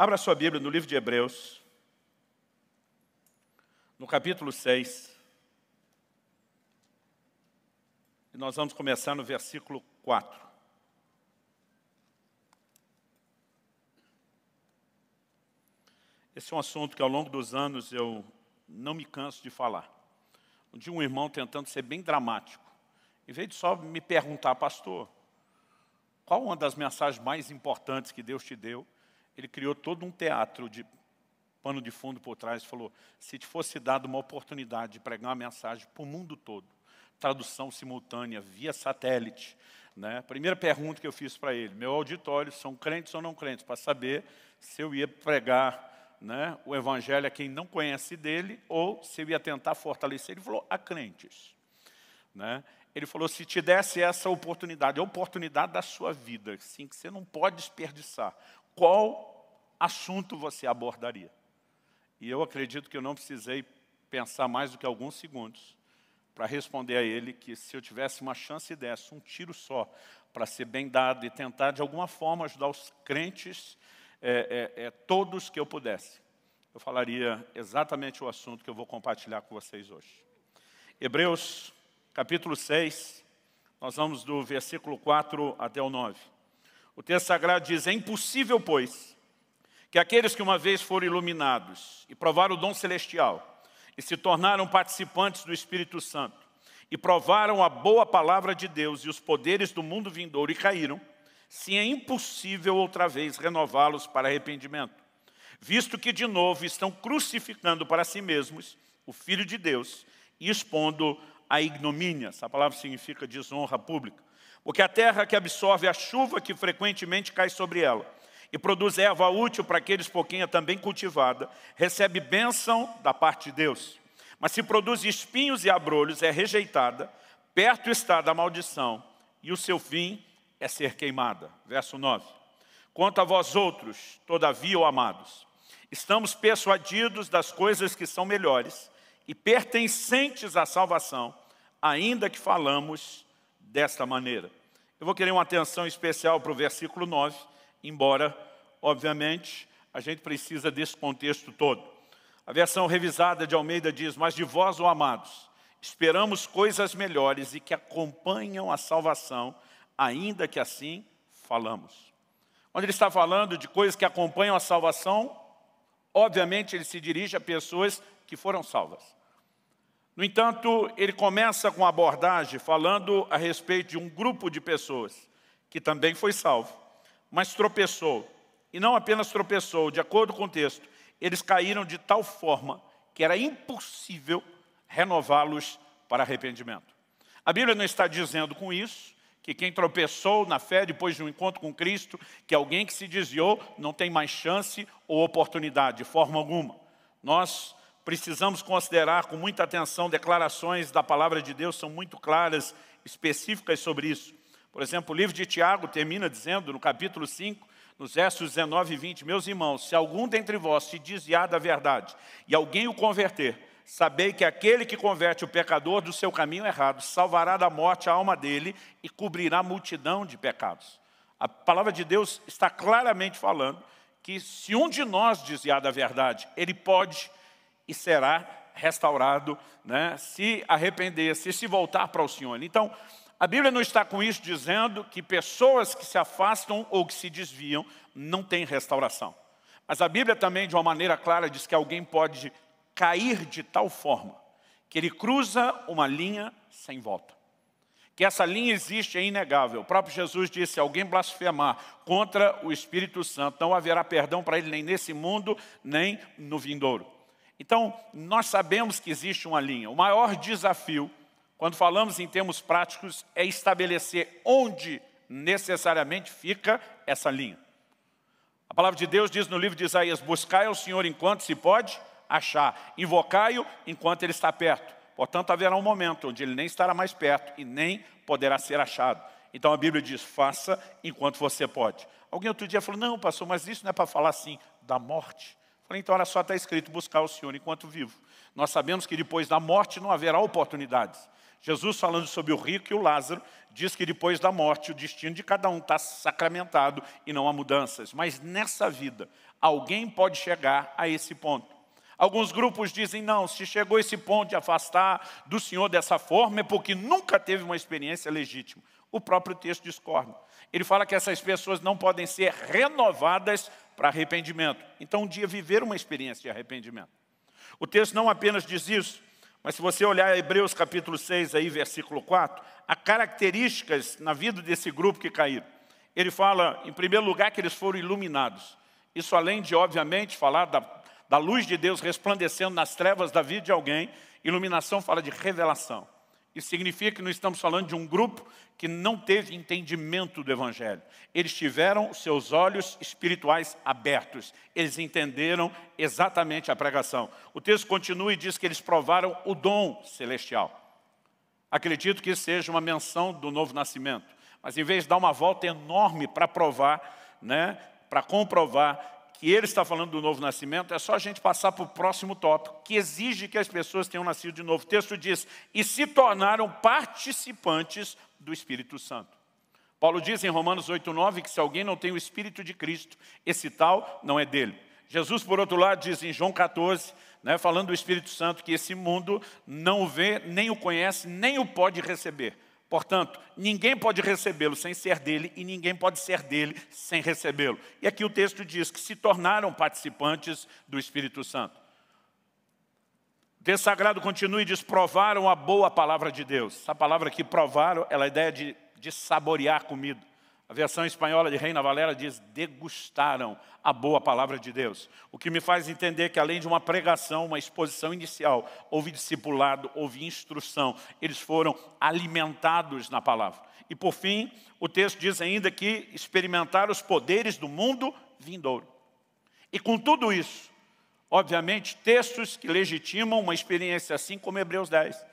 Abra sua Bíblia no livro de Hebreus, no capítulo 6. E nós vamos começar no versículo 4. Esse é um assunto que ao longo dos anos eu não me canso de falar. Um dia um irmão tentando ser bem dramático, em vez de só me perguntar, pastor, qual uma das mensagens mais importantes que Deus te deu? ele criou todo um teatro de pano de fundo por trás, e falou, se te fosse dado uma oportunidade de pregar uma mensagem para o mundo todo, tradução simultânea, via satélite, né? Primeira pergunta que eu fiz para ele, meu auditório são crentes ou não crentes, para saber se eu ia pregar né, o evangelho a quem não conhece dele ou se eu ia tentar fortalecer. Ele falou, a crentes. Né? Ele falou, se te desse essa oportunidade, a oportunidade da sua vida, assim, que você não pode desperdiçar, qual assunto você abordaria? E eu acredito que eu não precisei pensar mais do que alguns segundos para responder a ele que se eu tivesse uma chance dessa, um tiro só para ser bem dado e tentar de alguma forma ajudar os crentes, é, é, é, todos que eu pudesse, eu falaria exatamente o assunto que eu vou compartilhar com vocês hoje. Hebreus capítulo 6, nós vamos do versículo 4 até o 9. O texto sagrado diz: É impossível, pois, que aqueles que uma vez foram iluminados e provaram o dom celestial e se tornaram participantes do Espírito Santo e provaram a boa palavra de Deus e os poderes do mundo vindouro e caíram, se é impossível outra vez renová-los para arrependimento, visto que de novo estão crucificando para si mesmos o Filho de Deus e expondo a ignomínia. Essa palavra significa desonra pública. Porque a terra que absorve a chuva que frequentemente cai sobre ela e produz erva útil para aqueles por quem é também cultivada, recebe bênção da parte de Deus. Mas se produz espinhos e abrolhos, é rejeitada, perto está da maldição, e o seu fim é ser queimada. Verso 9. Quanto a vós outros, todavia, ou amados, estamos persuadidos das coisas que são melhores e pertencentes à salvação, ainda que falamos desta maneira. Eu vou querer uma atenção especial para o versículo 9, embora, obviamente, a gente precisa desse contexto todo. A versão revisada de Almeida diz, mas de vós, ó amados, esperamos coisas melhores e que acompanham a salvação, ainda que assim falamos. Quando ele está falando de coisas que acompanham a salvação, obviamente ele se dirige a pessoas que foram salvas. No entanto, ele começa com a abordagem falando a respeito de um grupo de pessoas que também foi salvo, mas tropeçou. E não apenas tropeçou, de acordo com o texto, eles caíram de tal forma que era impossível renová-los para arrependimento. A Bíblia não está dizendo com isso que quem tropeçou na fé depois de um encontro com Cristo, que alguém que se desviou não tem mais chance ou oportunidade, de forma alguma. Nós precisamos considerar com muita atenção declarações da palavra de Deus, são muito claras, específicas sobre isso. Por exemplo, o livro de Tiago termina dizendo, no capítulo 5, nos versos 19 e 20, meus irmãos, se algum dentre vós se desviar da verdade e alguém o converter, sabei que aquele que converte o pecador do seu caminho errado salvará da morte a alma dele e cobrirá multidão de pecados. A palavra de Deus está claramente falando que se um de nós desviar da verdade, ele pode e será restaurado, né, se arrepender, se se voltar para o Senhor. Então, a Bíblia não está com isso dizendo que pessoas que se afastam ou que se desviam não têm restauração. Mas a Bíblia também, de uma maneira clara, diz que alguém pode cair de tal forma que ele cruza uma linha sem volta. Que essa linha existe é inegável. O próprio Jesus disse, se alguém blasfemar contra o Espírito Santo, não haverá perdão para ele nem nesse mundo, nem no vindouro. Então, nós sabemos que existe uma linha. O maior desafio quando falamos em termos práticos, é estabelecer onde necessariamente fica essa linha. A palavra de Deus diz no livro de Isaías, buscai ao Senhor enquanto se pode achar, invocai-o enquanto ele está perto. Portanto, haverá um momento onde ele nem estará mais perto e nem poderá ser achado. Então a Bíblia diz, faça enquanto você pode. Alguém outro dia falou, não, pastor, mas isso não é para falar assim da morte. Eu falei, então, olha só, está escrito, buscar o Senhor enquanto vivo. Nós sabemos que depois da morte não haverá oportunidades. Jesus, falando sobre o rico e o Lázaro, diz que depois da morte o destino de cada um está sacramentado e não há mudanças. Mas nessa vida, alguém pode chegar a esse ponto. Alguns grupos dizem, não, se chegou a esse ponto de afastar do Senhor dessa forma, é porque nunca teve uma experiência legítima. O próprio texto discorda. Ele fala que essas pessoas não podem ser renovadas para arrependimento. Então, um dia viver uma experiência de arrependimento. O texto não apenas diz isso, mas se você olhar Hebreus capítulo 6, aí, versículo 4, há características na vida desse grupo que caiu. Ele fala, em primeiro lugar, que eles foram iluminados. Isso além de, obviamente, falar da, da luz de Deus resplandecendo nas trevas da vida de alguém, iluminação fala de revelação. Isso significa que não estamos falando de um grupo que não teve entendimento do Evangelho. Eles tiveram seus olhos espirituais abertos. Eles entenderam exatamente a pregação. O texto continua e diz que eles provaram o dom celestial. Acredito que isso seja uma menção do novo nascimento. Mas em vez de dar uma volta enorme para provar, né, para comprovar que ele está falando do novo nascimento, é só a gente passar para o próximo tópico, que exige que as pessoas tenham nascido de novo. O texto diz, e se tornaram participantes do Espírito Santo. Paulo diz em Romanos 8, 9, que se alguém não tem o Espírito de Cristo, esse tal não é dele. Jesus, por outro lado, diz em João 14, né, falando do Espírito Santo, que esse mundo não o vê, nem o conhece, nem o pode receber Portanto, ninguém pode recebê-lo sem ser dele e ninguém pode ser dele sem recebê-lo. E aqui o texto diz que se tornaram participantes do Espírito Santo. O texto sagrado continua e diz, provaram a boa palavra de Deus. Essa palavra aqui, provaram, ela é a ideia de, de saborear comida. A versão espanhola de Reina Valera diz: degustaram a boa palavra de Deus. O que me faz entender que, além de uma pregação, uma exposição inicial, houve discipulado, houve instrução, eles foram alimentados na palavra. E, por fim, o texto diz ainda que experimentaram os poderes do mundo vindouro. E com tudo isso, obviamente, textos que legitimam uma experiência assim como Hebreus 10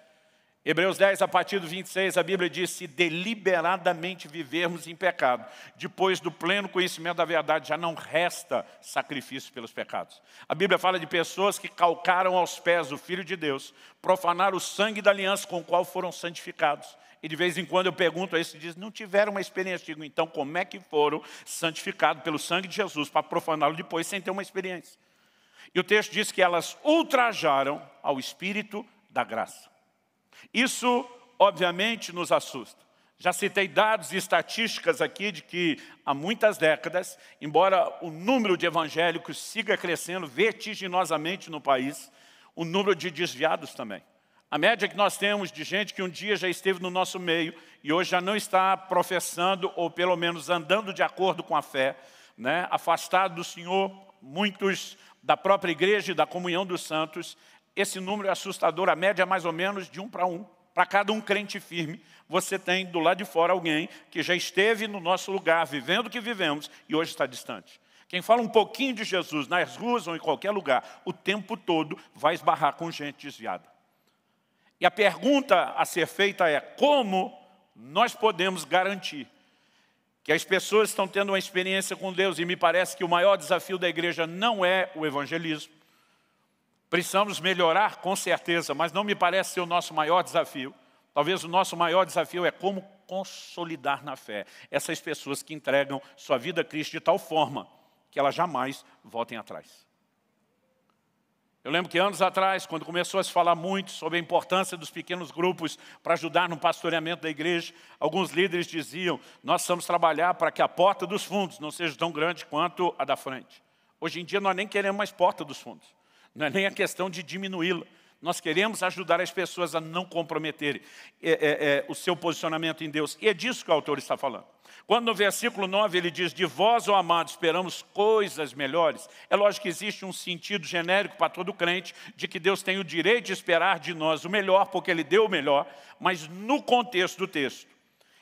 Hebreus 10, a partir do 26, a Bíblia diz, se deliberadamente vivermos em pecado, depois do pleno conhecimento da verdade, já não resta sacrifício pelos pecados. A Bíblia fala de pessoas que calcaram aos pés o Filho de Deus, profanaram o sangue da aliança com o qual foram santificados. E de vez em quando eu pergunto a esse, diz, não tiveram uma experiência? Digo, então como é que foram santificados pelo sangue de Jesus para profaná-lo depois sem ter uma experiência? E o texto diz que elas ultrajaram ao Espírito da graça. Isso, obviamente, nos assusta. Já citei dados e estatísticas aqui de que há muitas décadas, embora o número de evangélicos siga crescendo vertiginosamente no país, o número de desviados também. A média que nós temos de gente que um dia já esteve no nosso meio e hoje já não está professando, ou pelo menos andando de acordo com a fé, né? afastado do Senhor, muitos da própria igreja e da comunhão dos santos, esse número é assustador, a média é mais ou menos de um para um. Para cada um crente firme, você tem do lado de fora alguém que já esteve no nosso lugar, vivendo o que vivemos, e hoje está distante. Quem fala um pouquinho de Jesus nas ruas ou em qualquer lugar, o tempo todo vai esbarrar com gente desviada. E a pergunta a ser feita é: como nós podemos garantir que as pessoas estão tendo uma experiência com Deus? E me parece que o maior desafio da igreja não é o evangelismo, Precisamos melhorar com certeza, mas não me parece ser o nosso maior desafio. Talvez o nosso maior desafio é como consolidar na fé essas pessoas que entregam sua vida a Cristo de tal forma que elas jamais voltem atrás. Eu lembro que anos atrás, quando começou a se falar muito sobre a importância dos pequenos grupos para ajudar no pastoreamento da igreja, alguns líderes diziam, nós precisamos trabalhar para que a porta dos fundos não seja tão grande quanto a da frente. Hoje em dia nós nem queremos mais porta dos fundos. Não é nem a questão de diminuí-la. Nós queremos ajudar as pessoas a não comprometerem é, é, é, o seu posicionamento em Deus. E é disso que o autor está falando. Quando no versículo 9 ele diz, de vós, ó amados, esperamos coisas melhores, é lógico que existe um sentido genérico para todo crente de que Deus tem o direito de esperar de nós o melhor, porque Ele deu o melhor, mas no contexto do texto,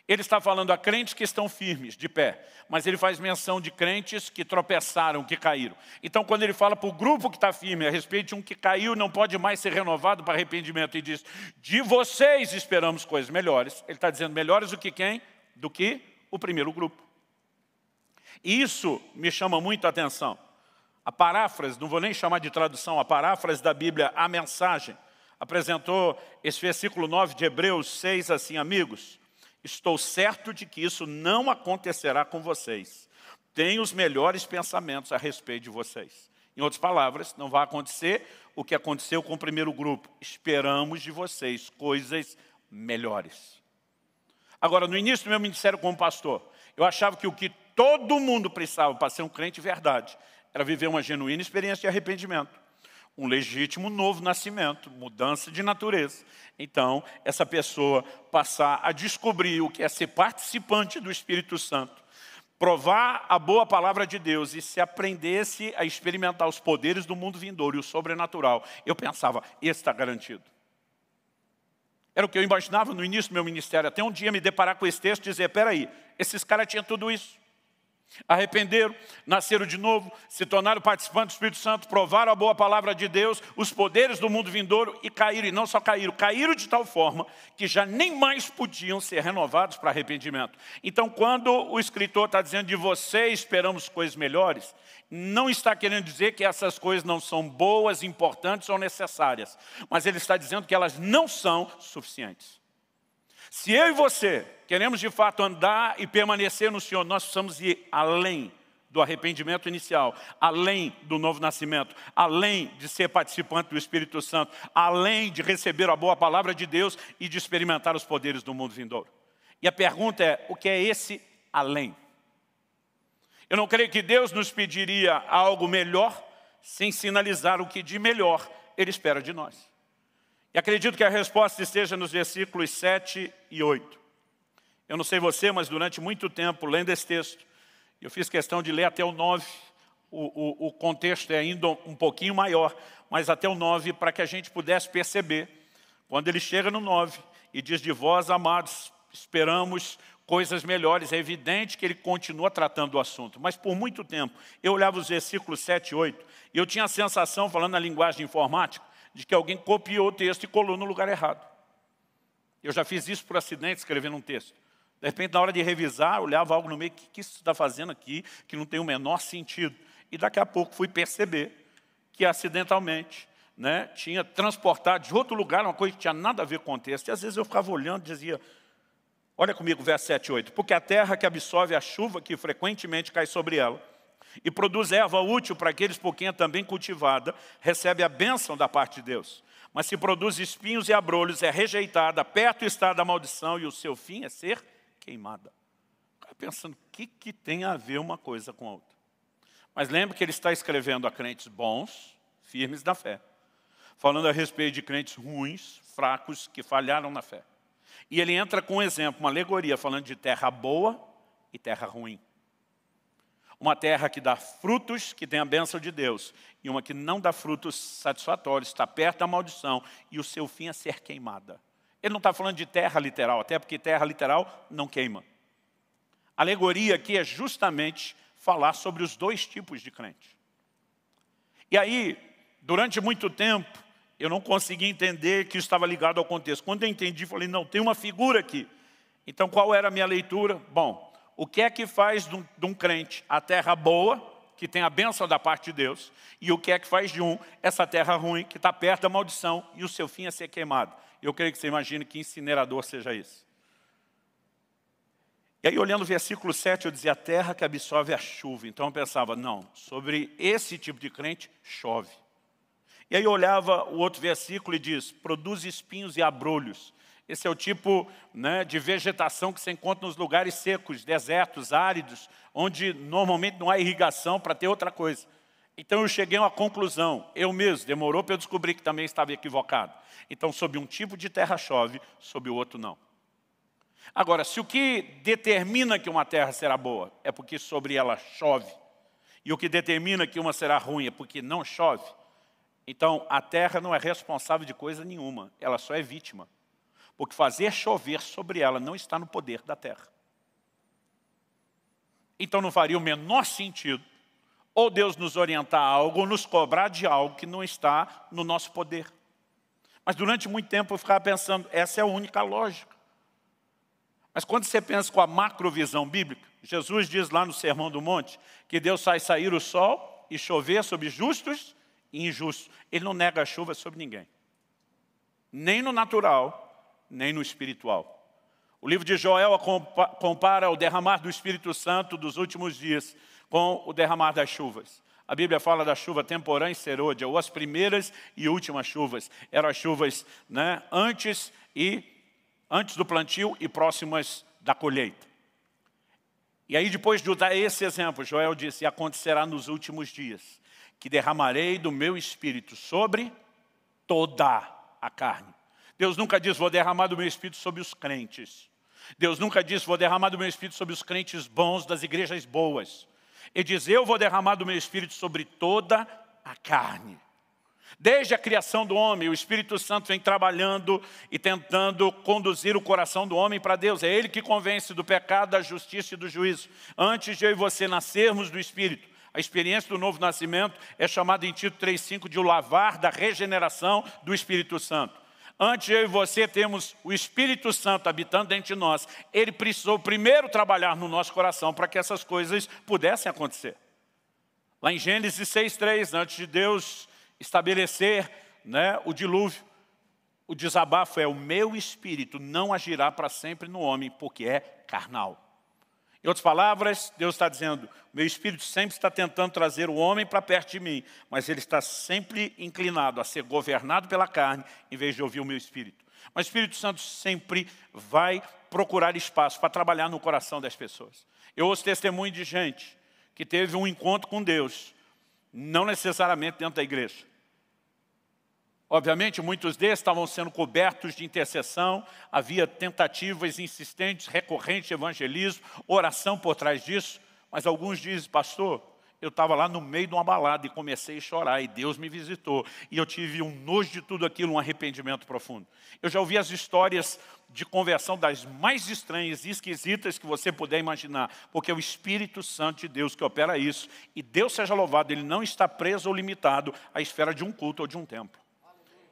ele está falando a crentes que estão firmes, de pé, mas ele faz menção de crentes que tropeçaram, que caíram. Então, quando ele fala para o grupo que está firme, a respeito de um que caiu, não pode mais ser renovado para arrependimento, e diz, de vocês esperamos coisas melhores. Ele está dizendo, melhores do que quem? Do que o primeiro grupo. E isso me chama muito a atenção. A paráfrase, não vou nem chamar de tradução, a paráfrase da Bíblia, a mensagem, apresentou esse versículo 9 de Hebreus 6 assim, amigos, Estou certo de que isso não acontecerá com vocês. Tenho os melhores pensamentos a respeito de vocês. Em outras palavras, não vai acontecer o que aconteceu com o primeiro grupo. Esperamos de vocês coisas melhores. Agora, no início do meu ministério como pastor, eu achava que o que todo mundo precisava para ser um crente de verdade era viver uma genuína experiência de arrependimento um legítimo novo nascimento, mudança de natureza. Então, essa pessoa passar a descobrir o que é ser participante do Espírito Santo, provar a boa palavra de Deus e se aprendesse a experimentar os poderes do mundo vindouro e o sobrenatural, eu pensava, esse está garantido. Era o que eu imaginava no início do meu ministério, até um dia me deparar com esse texto e dizer, peraí, esses caras tinham tudo isso. Arrependeram, nasceram de novo, se tornaram participantes do Espírito Santo, provaram a boa palavra de Deus, os poderes do mundo vindouro e caíram, e não só caíram, caíram de tal forma que já nem mais podiam ser renovados para arrependimento. Então, quando o escritor está dizendo de você esperamos coisas melhores, não está querendo dizer que essas coisas não são boas, importantes ou necessárias, mas ele está dizendo que elas não são suficientes. Se eu e você queremos de fato andar e permanecer no Senhor, nós precisamos ir além do arrependimento inicial, além do novo nascimento, além de ser participante do Espírito Santo, além de receber a boa palavra de Deus e de experimentar os poderes do mundo vindouro. E a pergunta é, o que é esse além? Eu não creio que Deus nos pediria algo melhor sem sinalizar o que de melhor Ele espera de nós. E acredito que a resposta esteja nos versículos 7 e 8. Eu não sei você, mas durante muito tempo, lendo esse texto, eu fiz questão de ler até o 9, o, o, o contexto é ainda um pouquinho maior, mas até o 9, para que a gente pudesse perceber, quando ele chega no 9 e diz de vós, amados, esperamos coisas melhores, é evidente que ele continua tratando o assunto, mas por muito tempo, eu olhava os versículos 7 e 8, e eu tinha a sensação, falando na linguagem informática, de que alguém copiou o texto e colou no lugar errado. Eu já fiz isso por acidente, escrevendo um texto. De repente, na hora de revisar, olhava algo no meio, o que, que isso está fazendo aqui, que não tem o menor sentido. E daqui a pouco fui perceber que acidentalmente né, tinha transportado de outro lugar uma coisa que tinha nada a ver com o texto. E às vezes eu ficava olhando e dizia, olha comigo, verso 7 e 8, porque a terra que absorve a chuva que frequentemente cai sobre ela, e produz erva útil para aqueles por quem é também cultivada, recebe a bênção da parte de Deus. Mas se produz espinhos e abrolhos, é rejeitada, perto está da maldição e o seu fim é ser queimada. pensando, o que, que tem a ver uma coisa com a outra? Mas lembre que ele está escrevendo a crentes bons, firmes na fé. Falando a respeito de crentes ruins, fracos, que falharam na fé. E ele entra com um exemplo, uma alegoria, falando de terra boa e terra ruim uma terra que dá frutos, que tem a bênção de Deus, e uma que não dá frutos satisfatórios, está perto da maldição, e o seu fim é ser queimada. Ele não está falando de terra literal, até porque terra literal não queima. A alegoria aqui é justamente falar sobre os dois tipos de crente. E aí, durante muito tempo, eu não consegui entender que isso estava ligado ao contexto. Quando eu entendi, falei, não, tem uma figura aqui. Então, qual era a minha leitura? Bom, o que é que faz de um, de um crente a terra boa, que tem a bênção da parte de Deus, e o que é que faz de um essa terra ruim, que está perto da maldição, e o seu fim é ser queimado. Eu creio que você imagine que incinerador seja isso. E aí, olhando o versículo 7, eu dizia, a terra que absorve a chuva. Então eu pensava, não, sobre esse tipo de crente, chove. E aí eu olhava o outro versículo e diz, produz espinhos e abrolhos. Esse é o tipo né, de vegetação que se encontra nos lugares secos, desertos, áridos, onde normalmente não há irrigação para ter outra coisa. Então eu cheguei a uma conclusão, eu mesmo, demorou para eu descobrir que também estava equivocado. Então, sobre um tipo de terra chove, sobre o outro não. Agora, se o que determina que uma terra será boa é porque sobre ela chove, e o que determina que uma será ruim é porque não chove, então a terra não é responsável de coisa nenhuma, ela só é vítima porque fazer chover sobre ela não está no poder da terra. Então não faria o menor sentido ou Deus nos orientar a algo ou nos cobrar de algo que não está no nosso poder. Mas durante muito tempo eu ficava pensando, essa é a única lógica. Mas quando você pensa com a macrovisão bíblica, Jesus diz lá no Sermão do Monte que Deus faz sair o sol e chover sobre justos e injustos. Ele não nega a chuva sobre ninguém. Nem no natural, nem no espiritual. O livro de Joel compara o derramar do Espírito Santo dos últimos dias com o derramar das chuvas. A Bíblia fala da chuva temporã e serôdia, ou as primeiras e últimas chuvas. Eram as chuvas né, antes, e, antes do plantio e próximas da colheita. E aí, depois de dar esse exemplo, Joel disse, e acontecerá nos últimos dias, que derramarei do meu Espírito sobre toda a carne. Deus nunca diz, vou derramar do meu Espírito sobre os crentes. Deus nunca diz, vou derramar do meu Espírito sobre os crentes bons das igrejas boas. Ele diz, eu vou derramar do meu Espírito sobre toda a carne. Desde a criação do homem, o Espírito Santo vem trabalhando e tentando conduzir o coração do homem para Deus. É Ele que convence do pecado, da justiça e do juízo. Antes de eu e você nascermos do Espírito, a experiência do novo nascimento é chamada em Tito 3,5 de o lavar da regeneração do Espírito Santo. Antes eu e você temos o Espírito Santo habitando dentro de nós. Ele precisou primeiro trabalhar no nosso coração para que essas coisas pudessem acontecer. Lá em Gênesis 6,3, antes de Deus estabelecer né, o dilúvio, o desabafo é o meu espírito não agirá para sempre no homem, porque é carnal. Em outras palavras, Deus está dizendo: meu espírito sempre está tentando trazer o homem para perto de mim, mas ele está sempre inclinado a ser governado pela carne, em vez de ouvir o meu espírito. Mas o Espírito Santo sempre vai procurar espaço para trabalhar no coração das pessoas. Eu ouço testemunho de gente que teve um encontro com Deus, não necessariamente dentro da igreja, Obviamente, muitos deles estavam sendo cobertos de intercessão, havia tentativas insistentes, recorrentes de evangelismo, oração por trás disso, mas alguns dizem, pastor, eu estava lá no meio de uma balada e comecei a chorar, e Deus me visitou. E eu tive um nojo de tudo aquilo, um arrependimento profundo. Eu já ouvi as histórias de conversão das mais estranhas e esquisitas que você puder imaginar, porque é o Espírito Santo de Deus que opera isso. E Deus seja louvado, Ele não está preso ou limitado à esfera de um culto ou de um templo.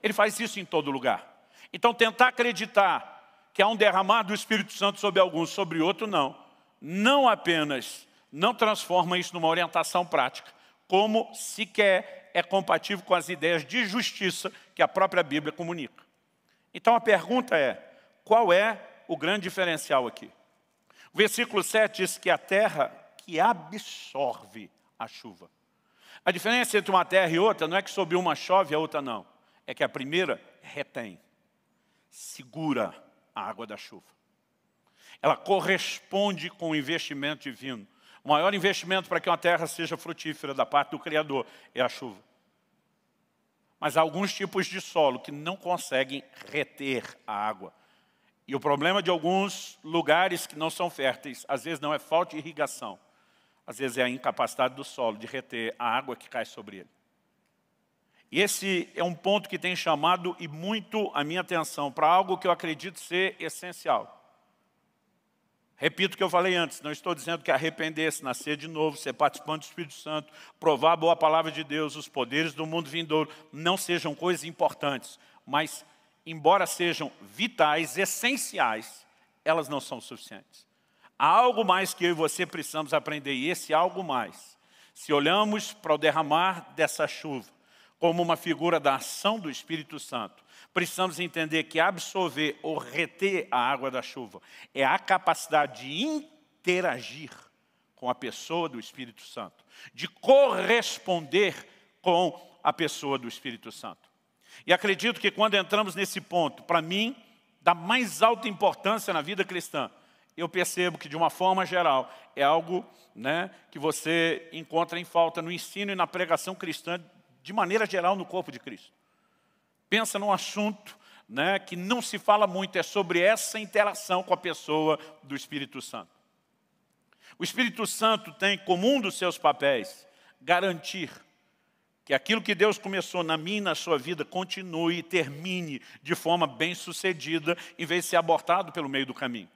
Ele faz isso em todo lugar. Então, tentar acreditar que há um derramar do Espírito Santo sobre alguns, sobre outro, não. Não apenas não transforma isso numa orientação prática, como sequer é compatível com as ideias de justiça que a própria Bíblia comunica. Então, a pergunta é, qual é o grande diferencial aqui? O versículo 7 diz que a terra que absorve a chuva. A diferença entre uma terra e outra não é que sobre uma chove e a outra não é que a primeira retém, segura a água da chuva. Ela corresponde com o investimento divino. O maior investimento para que uma terra seja frutífera da parte do Criador é a chuva. Mas há alguns tipos de solo que não conseguem reter a água. E o problema de alguns lugares que não são férteis, às vezes não é falta de irrigação, às vezes é a incapacidade do solo de reter a água que cai sobre ele. E esse é um ponto que tem chamado e muito a minha atenção para algo que eu acredito ser essencial. Repito o que eu falei antes, não estou dizendo que arrepender-se, nascer de novo, ser participante do Espírito Santo, provar a boa palavra de Deus, os poderes do mundo vindouro, não sejam coisas importantes, mas, embora sejam vitais, essenciais, elas não são suficientes. Há algo mais que eu e você precisamos aprender, e esse algo mais, se olhamos para o derramar dessa chuva, como uma figura da ação do Espírito Santo, precisamos entender que absorver ou reter a água da chuva é a capacidade de interagir com a pessoa do Espírito Santo, de corresponder com a pessoa do Espírito Santo. E acredito que quando entramos nesse ponto, para mim, da mais alta importância na vida cristã, eu percebo que, de uma forma geral, é algo né, que você encontra em falta no ensino e na pregação cristã de maneira geral, no corpo de Cristo. Pensa num assunto né, que não se fala muito, é sobre essa interação com a pessoa do Espírito Santo. O Espírito Santo tem como um dos seus papéis garantir que aquilo que Deus começou na minha e na sua vida continue e termine de forma bem-sucedida, em vez de ser abortado pelo meio do caminho.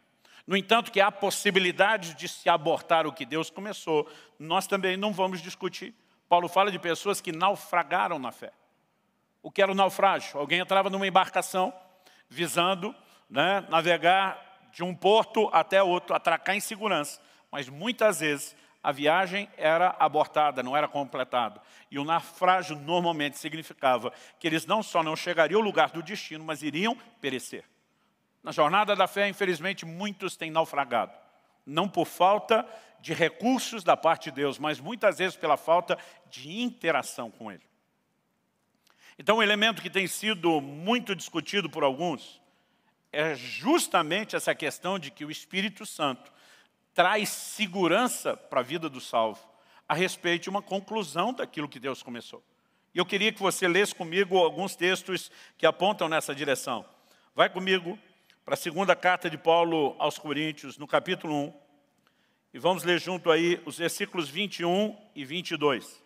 No entanto, que há possibilidade de se abortar o que Deus começou, nós também não vamos discutir. Paulo fala de pessoas que naufragaram na fé. O que era o naufrágio? Alguém entrava numa embarcação visando né, navegar de um porto até outro, atracar em segurança. Mas muitas vezes a viagem era abortada, não era completada. E o naufrágio normalmente significava que eles não só não chegariam ao lugar do destino, mas iriam perecer. Na jornada da fé, infelizmente, muitos têm naufragado. Não por falta de recursos da parte de Deus, mas muitas vezes pela falta de interação com Ele. Então, um elemento que tem sido muito discutido por alguns é justamente essa questão de que o Espírito Santo traz segurança para a vida do salvo a respeito de uma conclusão daquilo que Deus começou. E eu queria que você lesse comigo alguns textos que apontam nessa direção. Vai comigo para a segunda carta de Paulo aos Coríntios, no capítulo 1, e vamos ler junto aí os versículos 21 e 22.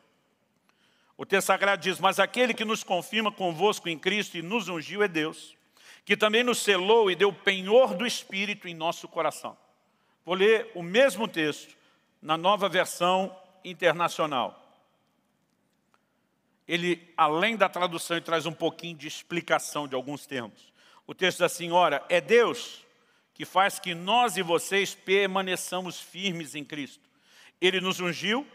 O texto sagrado diz, mas aquele que nos confirma convosco em Cristo e nos ungiu é Deus, que também nos selou e deu penhor do Espírito em nosso coração. Vou ler o mesmo texto na nova versão internacional. Ele, além da tradução, ele traz um pouquinho de explicação de alguns termos. O texto da assim, senhora é Deus que faz que nós e vocês permaneçamos firmes em Cristo. Ele nos ungiu,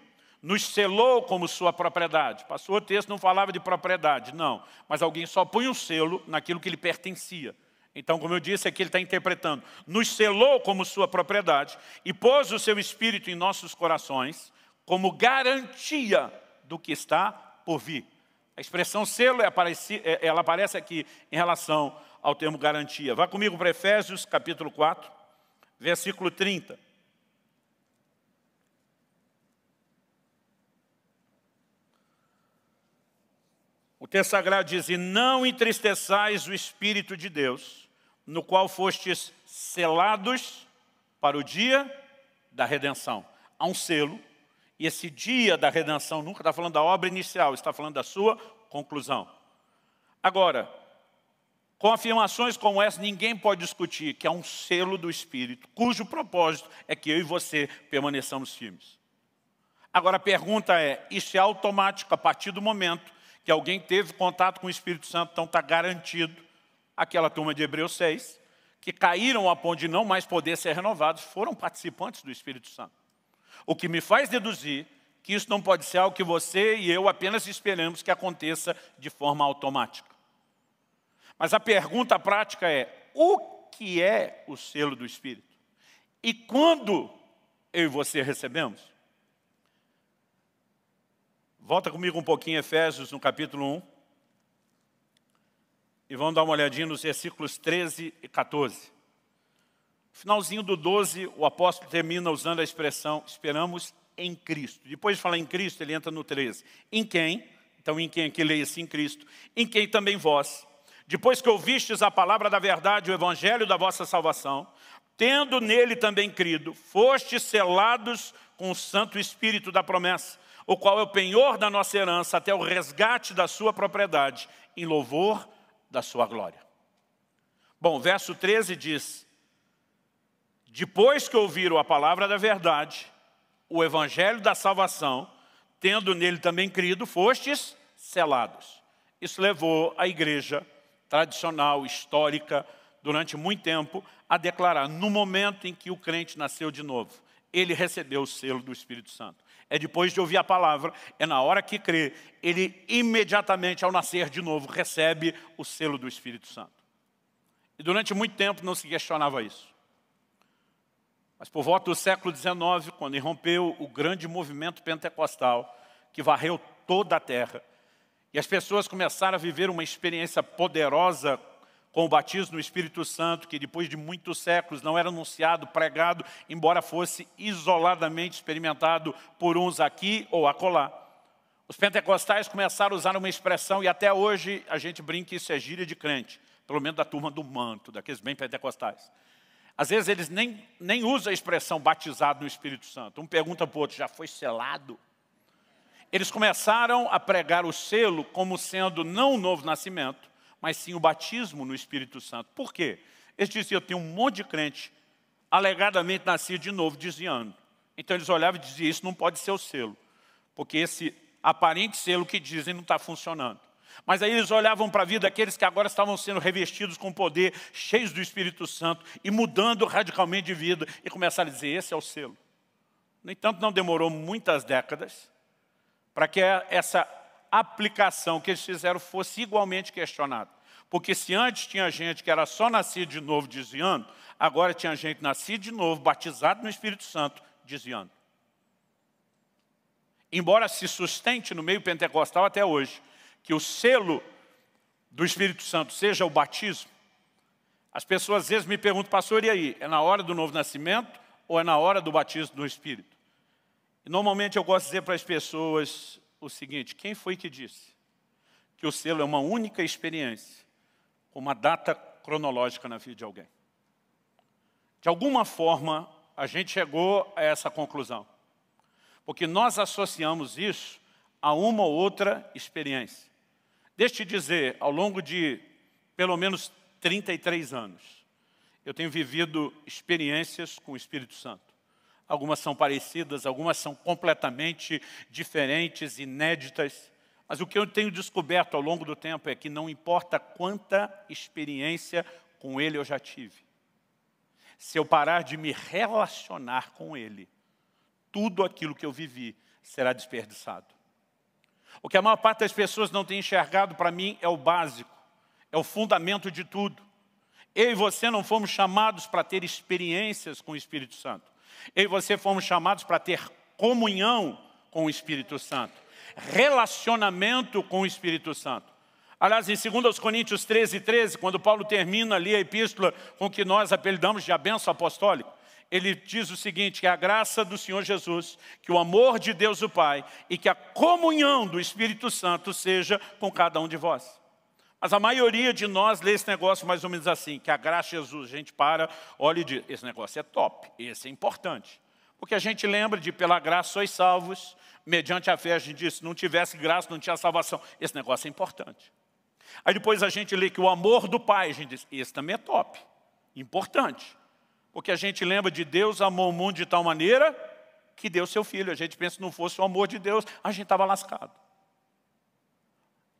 nos selou como sua propriedade. Passou o texto, não falava de propriedade, não. Mas alguém só põe um selo naquilo que lhe pertencia. Então, como eu disse, aqui é ele está interpretando. Nos selou como sua propriedade e pôs o seu Espírito em nossos corações como garantia do que está por vir. A expressão selo, é é, ela aparece aqui em relação ao termo garantia. Vá comigo para Efésios, capítulo 4, versículo 30. O texto sagrado diz, e não entristeçais o Espírito de Deus, no qual fostes selados para o dia da redenção. Há um selo, e esse dia da redenção nunca está falando da obra inicial, está falando da sua conclusão. Agora, com afirmações como essa, ninguém pode discutir que é um selo do Espírito, cujo propósito é que eu e você permaneçamos firmes. Agora a pergunta é, isso é automático a partir do momento que alguém teve contato com o Espírito Santo, então está garantido aquela turma de Hebreus 6, que caíram a ponto de não mais poder ser renovados, foram participantes do Espírito Santo. O que me faz deduzir que isso não pode ser algo que você e eu apenas esperamos que aconteça de forma automática. Mas a pergunta prática é: o que é o selo do Espírito? E quando eu e você recebemos? Volta comigo um pouquinho, Efésios, no capítulo 1. E vamos dar uma olhadinha nos versículos 13 e 14. Finalzinho do 12, o apóstolo termina usando a expressão esperamos em Cristo. Depois de falar em Cristo, ele entra no 13. Em quem? Então, em quem aqui leia-se em Cristo. Em quem também vós, depois que ouvistes a palavra da verdade, o evangelho da vossa salvação, tendo nele também crido, fostes selados com o Santo Espírito da promessa, o qual é o penhor da nossa herança até o resgate da sua propriedade, em louvor da sua glória. Bom, verso 13 diz, depois que ouviram a palavra da verdade, o evangelho da salvação, tendo nele também crido, fostes selados. Isso levou a igreja tradicional, histórica, durante muito tempo, a declarar, no momento em que o crente nasceu de novo, ele recebeu o selo do Espírito Santo. É depois de ouvir a palavra, é na hora que crê, ele imediatamente, ao nascer de novo, recebe o selo do Espírito Santo. E durante muito tempo não se questionava isso. Mas por volta do século XIX, quando irrompeu o grande movimento pentecostal, que varreu toda a terra, e as pessoas começaram a viver uma experiência poderosa com o batismo no Espírito Santo, que depois de muitos séculos não era anunciado, pregado, embora fosse isoladamente experimentado por uns aqui ou acolá. Os pentecostais começaram a usar uma expressão, e até hoje a gente brinca que isso é gíria de crente, pelo menos da turma do manto, daqueles bem pentecostais. Às vezes eles nem, nem usam a expressão batizado no Espírito Santo. Um pergunta para o outro, já foi selado? Eles começaram a pregar o selo como sendo não o novo nascimento, mas sim o batismo no Espírito Santo. Por quê? Eles diziam, tem um monte de crente alegadamente nascido de novo, dizendo. Então eles olhavam e diziam, isso não pode ser o selo, porque esse aparente selo que dizem não está funcionando. Mas aí eles olhavam para a vida daqueles que agora estavam sendo revestidos com poder, cheios do Espírito Santo e mudando radicalmente de vida e começaram a dizer, esse é o selo. No entanto, não demorou muitas décadas para que essa aplicação que eles fizeram fosse igualmente questionada. Porque se antes tinha gente que era só nascido de novo desviando, agora tinha gente nascida de novo, batizado no Espírito Santo, desviando. Embora se sustente no meio pentecostal até hoje, que o selo do Espírito Santo seja o batismo, as pessoas às vezes me perguntam, pastor, e aí? É na hora do novo nascimento ou é na hora do batismo no Espírito? Normalmente eu gosto de dizer para as pessoas o seguinte: quem foi que disse que o selo é uma única experiência, uma data cronológica na vida de alguém? De alguma forma, a gente chegou a essa conclusão, porque nós associamos isso a uma ou outra experiência. Deixa eu te dizer, ao longo de pelo menos 33 anos, eu tenho vivido experiências com o Espírito Santo. Algumas são parecidas, algumas são completamente diferentes, inéditas. Mas o que eu tenho descoberto ao longo do tempo é que não importa quanta experiência com Ele eu já tive, se eu parar de me relacionar com Ele, tudo aquilo que eu vivi será desperdiçado. O que a maior parte das pessoas não tem enxergado para mim é o básico, é o fundamento de tudo. Eu e você não fomos chamados para ter experiências com o Espírito Santo. Eu e você fomos chamados para ter comunhão com o Espírito Santo, relacionamento com o Espírito Santo. Aliás, em 2 Coríntios 13, 13, quando Paulo termina ali a epístola com que nós apelidamos de abenço Apostólico, ele diz o seguinte, que é a graça do Senhor Jesus, que o amor de Deus o Pai e que a comunhão do Espírito Santo seja com cada um de vós. Mas a maioria de nós lê esse negócio mais ou menos assim, que a graça de Jesus, a gente para, olha e diz, esse negócio é top, esse é importante. Porque a gente lembra de pela graça sois salvos, mediante a fé a gente diz, se não tivesse graça, não tinha salvação. Esse negócio é importante. Aí depois a gente lê que o amor do Pai, a gente diz, esse também é top, importante. Porque a gente lembra de Deus amou o mundo de tal maneira que deu seu filho. A gente pensa, se não fosse o amor de Deus, a gente estava lascado.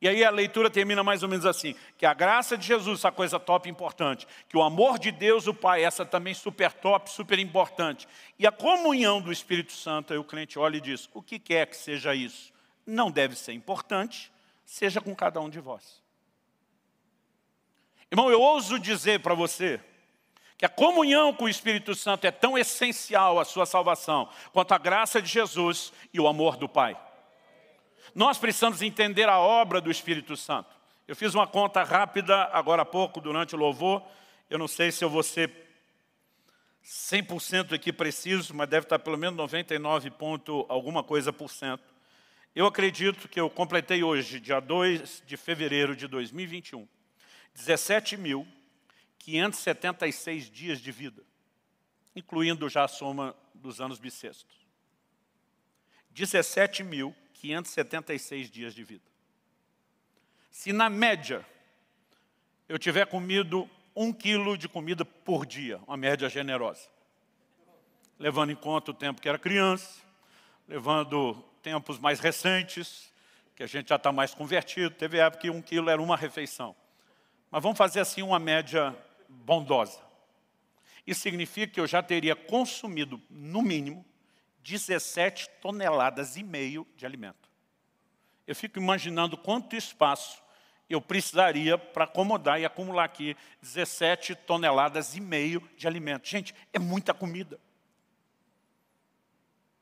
E aí a leitura termina mais ou menos assim: que a graça de Jesus, essa coisa top importante, que o amor de Deus, o Pai, essa também super top, super importante, e a comunhão do Espírito Santo, aí o crente olha e diz: o que quer que seja isso? Não deve ser importante, seja com cada um de vós. Irmão, eu ouso dizer para você, que a comunhão com o Espírito Santo é tão essencial à sua salvação quanto a graça de Jesus e o amor do Pai. Nós precisamos entender a obra do Espírito Santo. Eu fiz uma conta rápida agora há pouco, durante o louvor. Eu não sei se eu vou ser 100% aqui preciso, mas deve estar pelo menos 99 ponto alguma coisa por cento. Eu acredito que eu completei hoje, dia 2 de fevereiro de 2021, 17.576 dias de vida, incluindo já a soma dos anos bissextos. 17.576 576 dias de vida. Se na média eu tiver comido um quilo de comida por dia, uma média generosa, levando em conta o tempo que era criança, levando tempos mais recentes, que a gente já está mais convertido, teve época que um quilo era uma refeição. Mas vamos fazer assim uma média bondosa. Isso significa que eu já teria consumido, no mínimo, 17 toneladas e meio de alimento. Eu fico imaginando quanto espaço eu precisaria para acomodar e acumular aqui 17 toneladas e meio de alimento. Gente, é muita comida.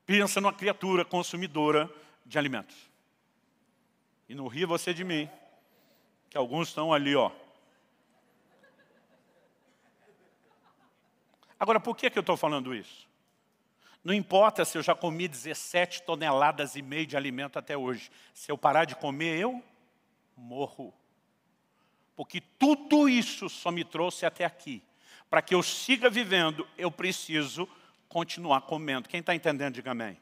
Pensa numa criatura consumidora de alimentos. E não ri você de mim, que alguns estão ali, ó. Agora, por que, que eu estou falando isso? Não importa se eu já comi 17 toneladas e meia de alimento até hoje. Se eu parar de comer, eu morro. Porque tudo isso só me trouxe até aqui. Para que eu siga vivendo, eu preciso continuar comendo. Quem está entendendo, diga amém.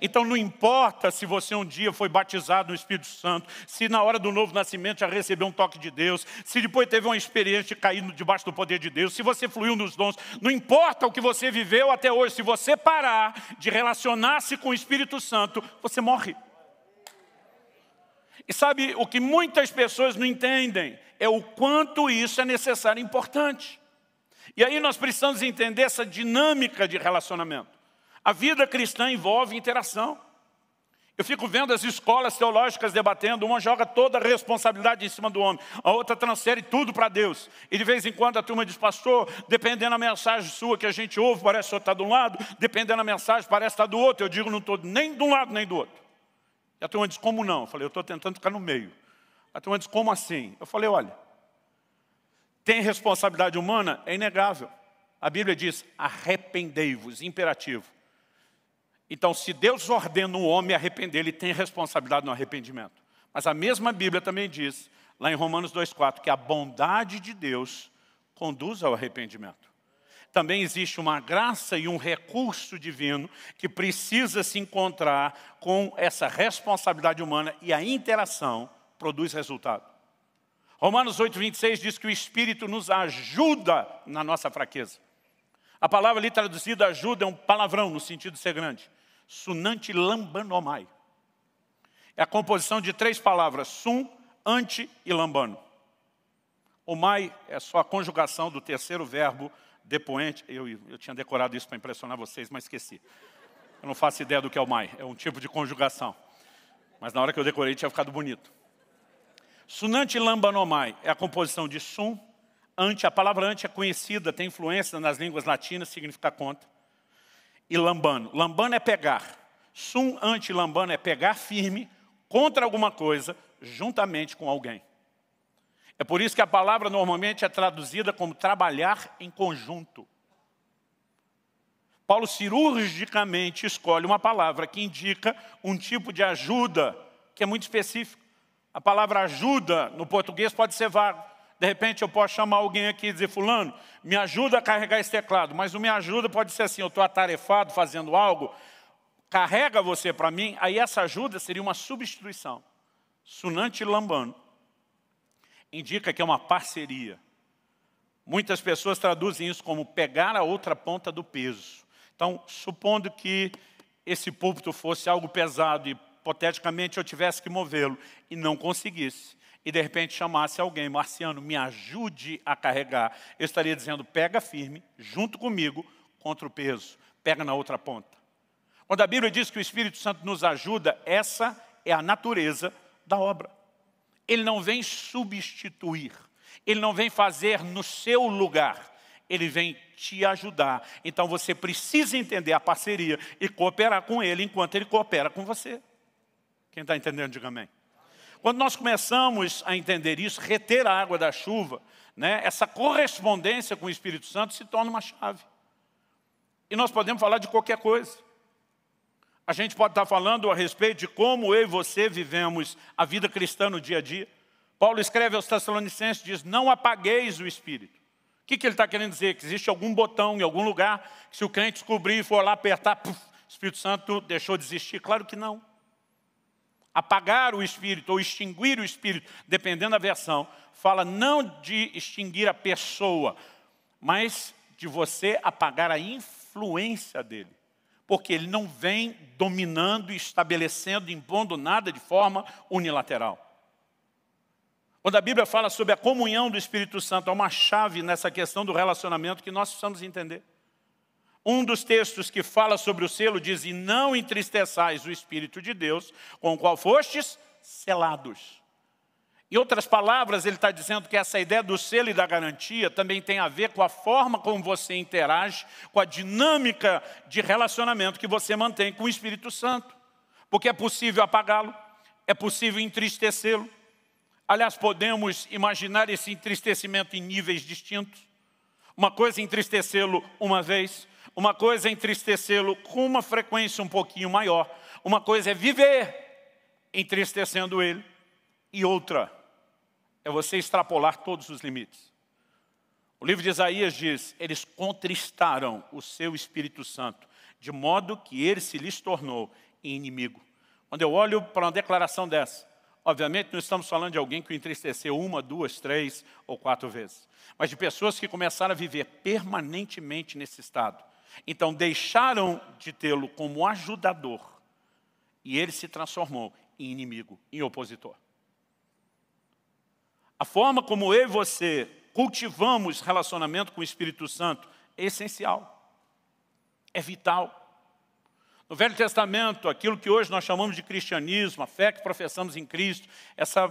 Então não importa se você um dia foi batizado no Espírito Santo, se na hora do novo nascimento já recebeu um toque de Deus, se depois teve uma experiência de cair debaixo do poder de Deus, se você fluiu nos dons, não importa o que você viveu até hoje, se você parar de relacionar-se com o Espírito Santo, você morre. E sabe o que muitas pessoas não entendem? É o quanto isso é necessário e importante. E aí nós precisamos entender essa dinâmica de relacionamento. A vida cristã envolve interação. Eu fico vendo as escolas teológicas debatendo, uma joga toda a responsabilidade em cima do homem, a outra transfere tudo para Deus. E de vez em quando a turma diz, pastor, dependendo da mensagem sua que a gente ouve, parece que está de um lado, dependendo da mensagem, parece estar tá do outro. Eu digo, não estou nem de um lado nem do outro. E a turma diz, como não? Eu falei, eu estou tentando ficar no meio. A turma diz, como assim? Eu falei, olha, tem responsabilidade humana? É inegável. A Bíblia diz, arrependei-vos, imperativo. Então, se Deus ordena o homem arrepender, ele tem responsabilidade no arrependimento. Mas a mesma Bíblia também diz, lá em Romanos 2,4, que a bondade de Deus conduz ao arrependimento. Também existe uma graça e um recurso divino que precisa se encontrar com essa responsabilidade humana e a interação produz resultado. Romanos 8,26 diz que o Espírito nos ajuda na nossa fraqueza. A palavra ali traduzida ajuda é um palavrão no sentido de ser grande sunante lambanomai. É a composição de três palavras, sun, ante e lambano. O mai é só a conjugação do terceiro verbo depoente. Eu, eu tinha decorado isso para impressionar vocês, mas esqueci. Eu não faço ideia do que é o mai, é um tipo de conjugação. Mas na hora que eu decorei tinha ficado bonito. Sunante lambanomai é a composição de sun, ante. A palavra ante é conhecida, tem influência nas línguas latinas, significa conta e lambano. Lambano é pegar. Sum anti-lambano é pegar firme contra alguma coisa, juntamente com alguém. É por isso que a palavra normalmente é traduzida como trabalhar em conjunto. Paulo cirurgicamente escolhe uma palavra que indica um tipo de ajuda que é muito específico. A palavra ajuda no português pode ser vago. De repente eu posso chamar alguém aqui e dizer, fulano, me ajuda a carregar esse teclado. Mas o me ajuda pode ser assim, eu estou atarefado fazendo algo, carrega você para mim, aí essa ajuda seria uma substituição. Sunante Lambano indica que é uma parceria. Muitas pessoas traduzem isso como pegar a outra ponta do peso. Então, supondo que esse púlpito fosse algo pesado e, hipoteticamente, eu tivesse que movê-lo e não conseguisse, e de repente chamasse alguém, Marciano, me ajude a carregar, eu estaria dizendo, pega firme, junto comigo, contra o peso, pega na outra ponta. Quando a Bíblia diz que o Espírito Santo nos ajuda, essa é a natureza da obra. Ele não vem substituir, ele não vem fazer no seu lugar, ele vem te ajudar. Então você precisa entender a parceria e cooperar com ele enquanto ele coopera com você. Quem está entendendo, diga amém. Quando nós começamos a entender isso, reter a água da chuva, né, essa correspondência com o Espírito Santo se torna uma chave. E nós podemos falar de qualquer coisa. A gente pode estar falando a respeito de como eu e você vivemos a vida cristã no dia a dia. Paulo escreve aos Tessalonicenses, diz, não apagueis o Espírito. O que, que ele está querendo dizer? Que existe algum botão em algum lugar, que se o crente descobrir e for lá apertar, puff, o Espírito Santo deixou de existir? Claro que não apagar o espírito ou extinguir o espírito, dependendo da versão, fala não de extinguir a pessoa, mas de você apagar a influência dele. Porque ele não vem dominando, estabelecendo, impondo nada de forma unilateral. Quando a Bíblia fala sobre a comunhão do Espírito Santo, há uma chave nessa questão do relacionamento que nós precisamos entender. Um dos textos que fala sobre o selo diz: E não entristeçais o Espírito de Deus, com o qual fostes selados. Em outras palavras, ele está dizendo que essa ideia do selo e da garantia também tem a ver com a forma como você interage, com a dinâmica de relacionamento que você mantém com o Espírito Santo. Porque é possível apagá-lo, é possível entristecê-lo. Aliás, podemos imaginar esse entristecimento em níveis distintos. Uma coisa é entristecê-lo uma vez, uma coisa é entristecê-lo com uma frequência um pouquinho maior. Uma coisa é viver entristecendo ele. E outra é você extrapolar todos os limites. O livro de Isaías diz, eles contristaram o seu Espírito Santo, de modo que ele se lhes tornou inimigo. Quando eu olho para uma declaração dessa, obviamente não estamos falando de alguém que o entristeceu uma, duas, três ou quatro vezes, mas de pessoas que começaram a viver permanentemente nesse estado então deixaram de tê-lo como ajudador e ele se transformou em inimigo, em opositor. A forma como eu e você cultivamos relacionamento com o Espírito Santo é essencial, é vital. No Velho Testamento, aquilo que hoje nós chamamos de cristianismo, a fé que professamos em Cristo, essa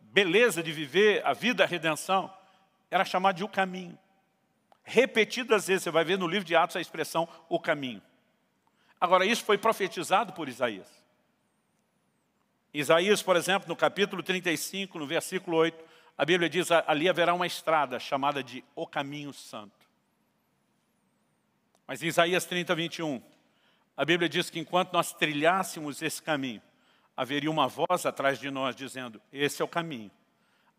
beleza de viver a vida, a redenção, era chamada de o caminho. Repetidas vezes, você vai ver no livro de Atos a expressão o caminho. Agora, isso foi profetizado por Isaías. Isaías, por exemplo, no capítulo 35, no versículo 8, a Bíblia diz, ali haverá uma estrada chamada de o caminho santo. Mas em Isaías 30, 21, a Bíblia diz que enquanto nós trilhássemos esse caminho, haveria uma voz atrás de nós dizendo, esse é o caminho,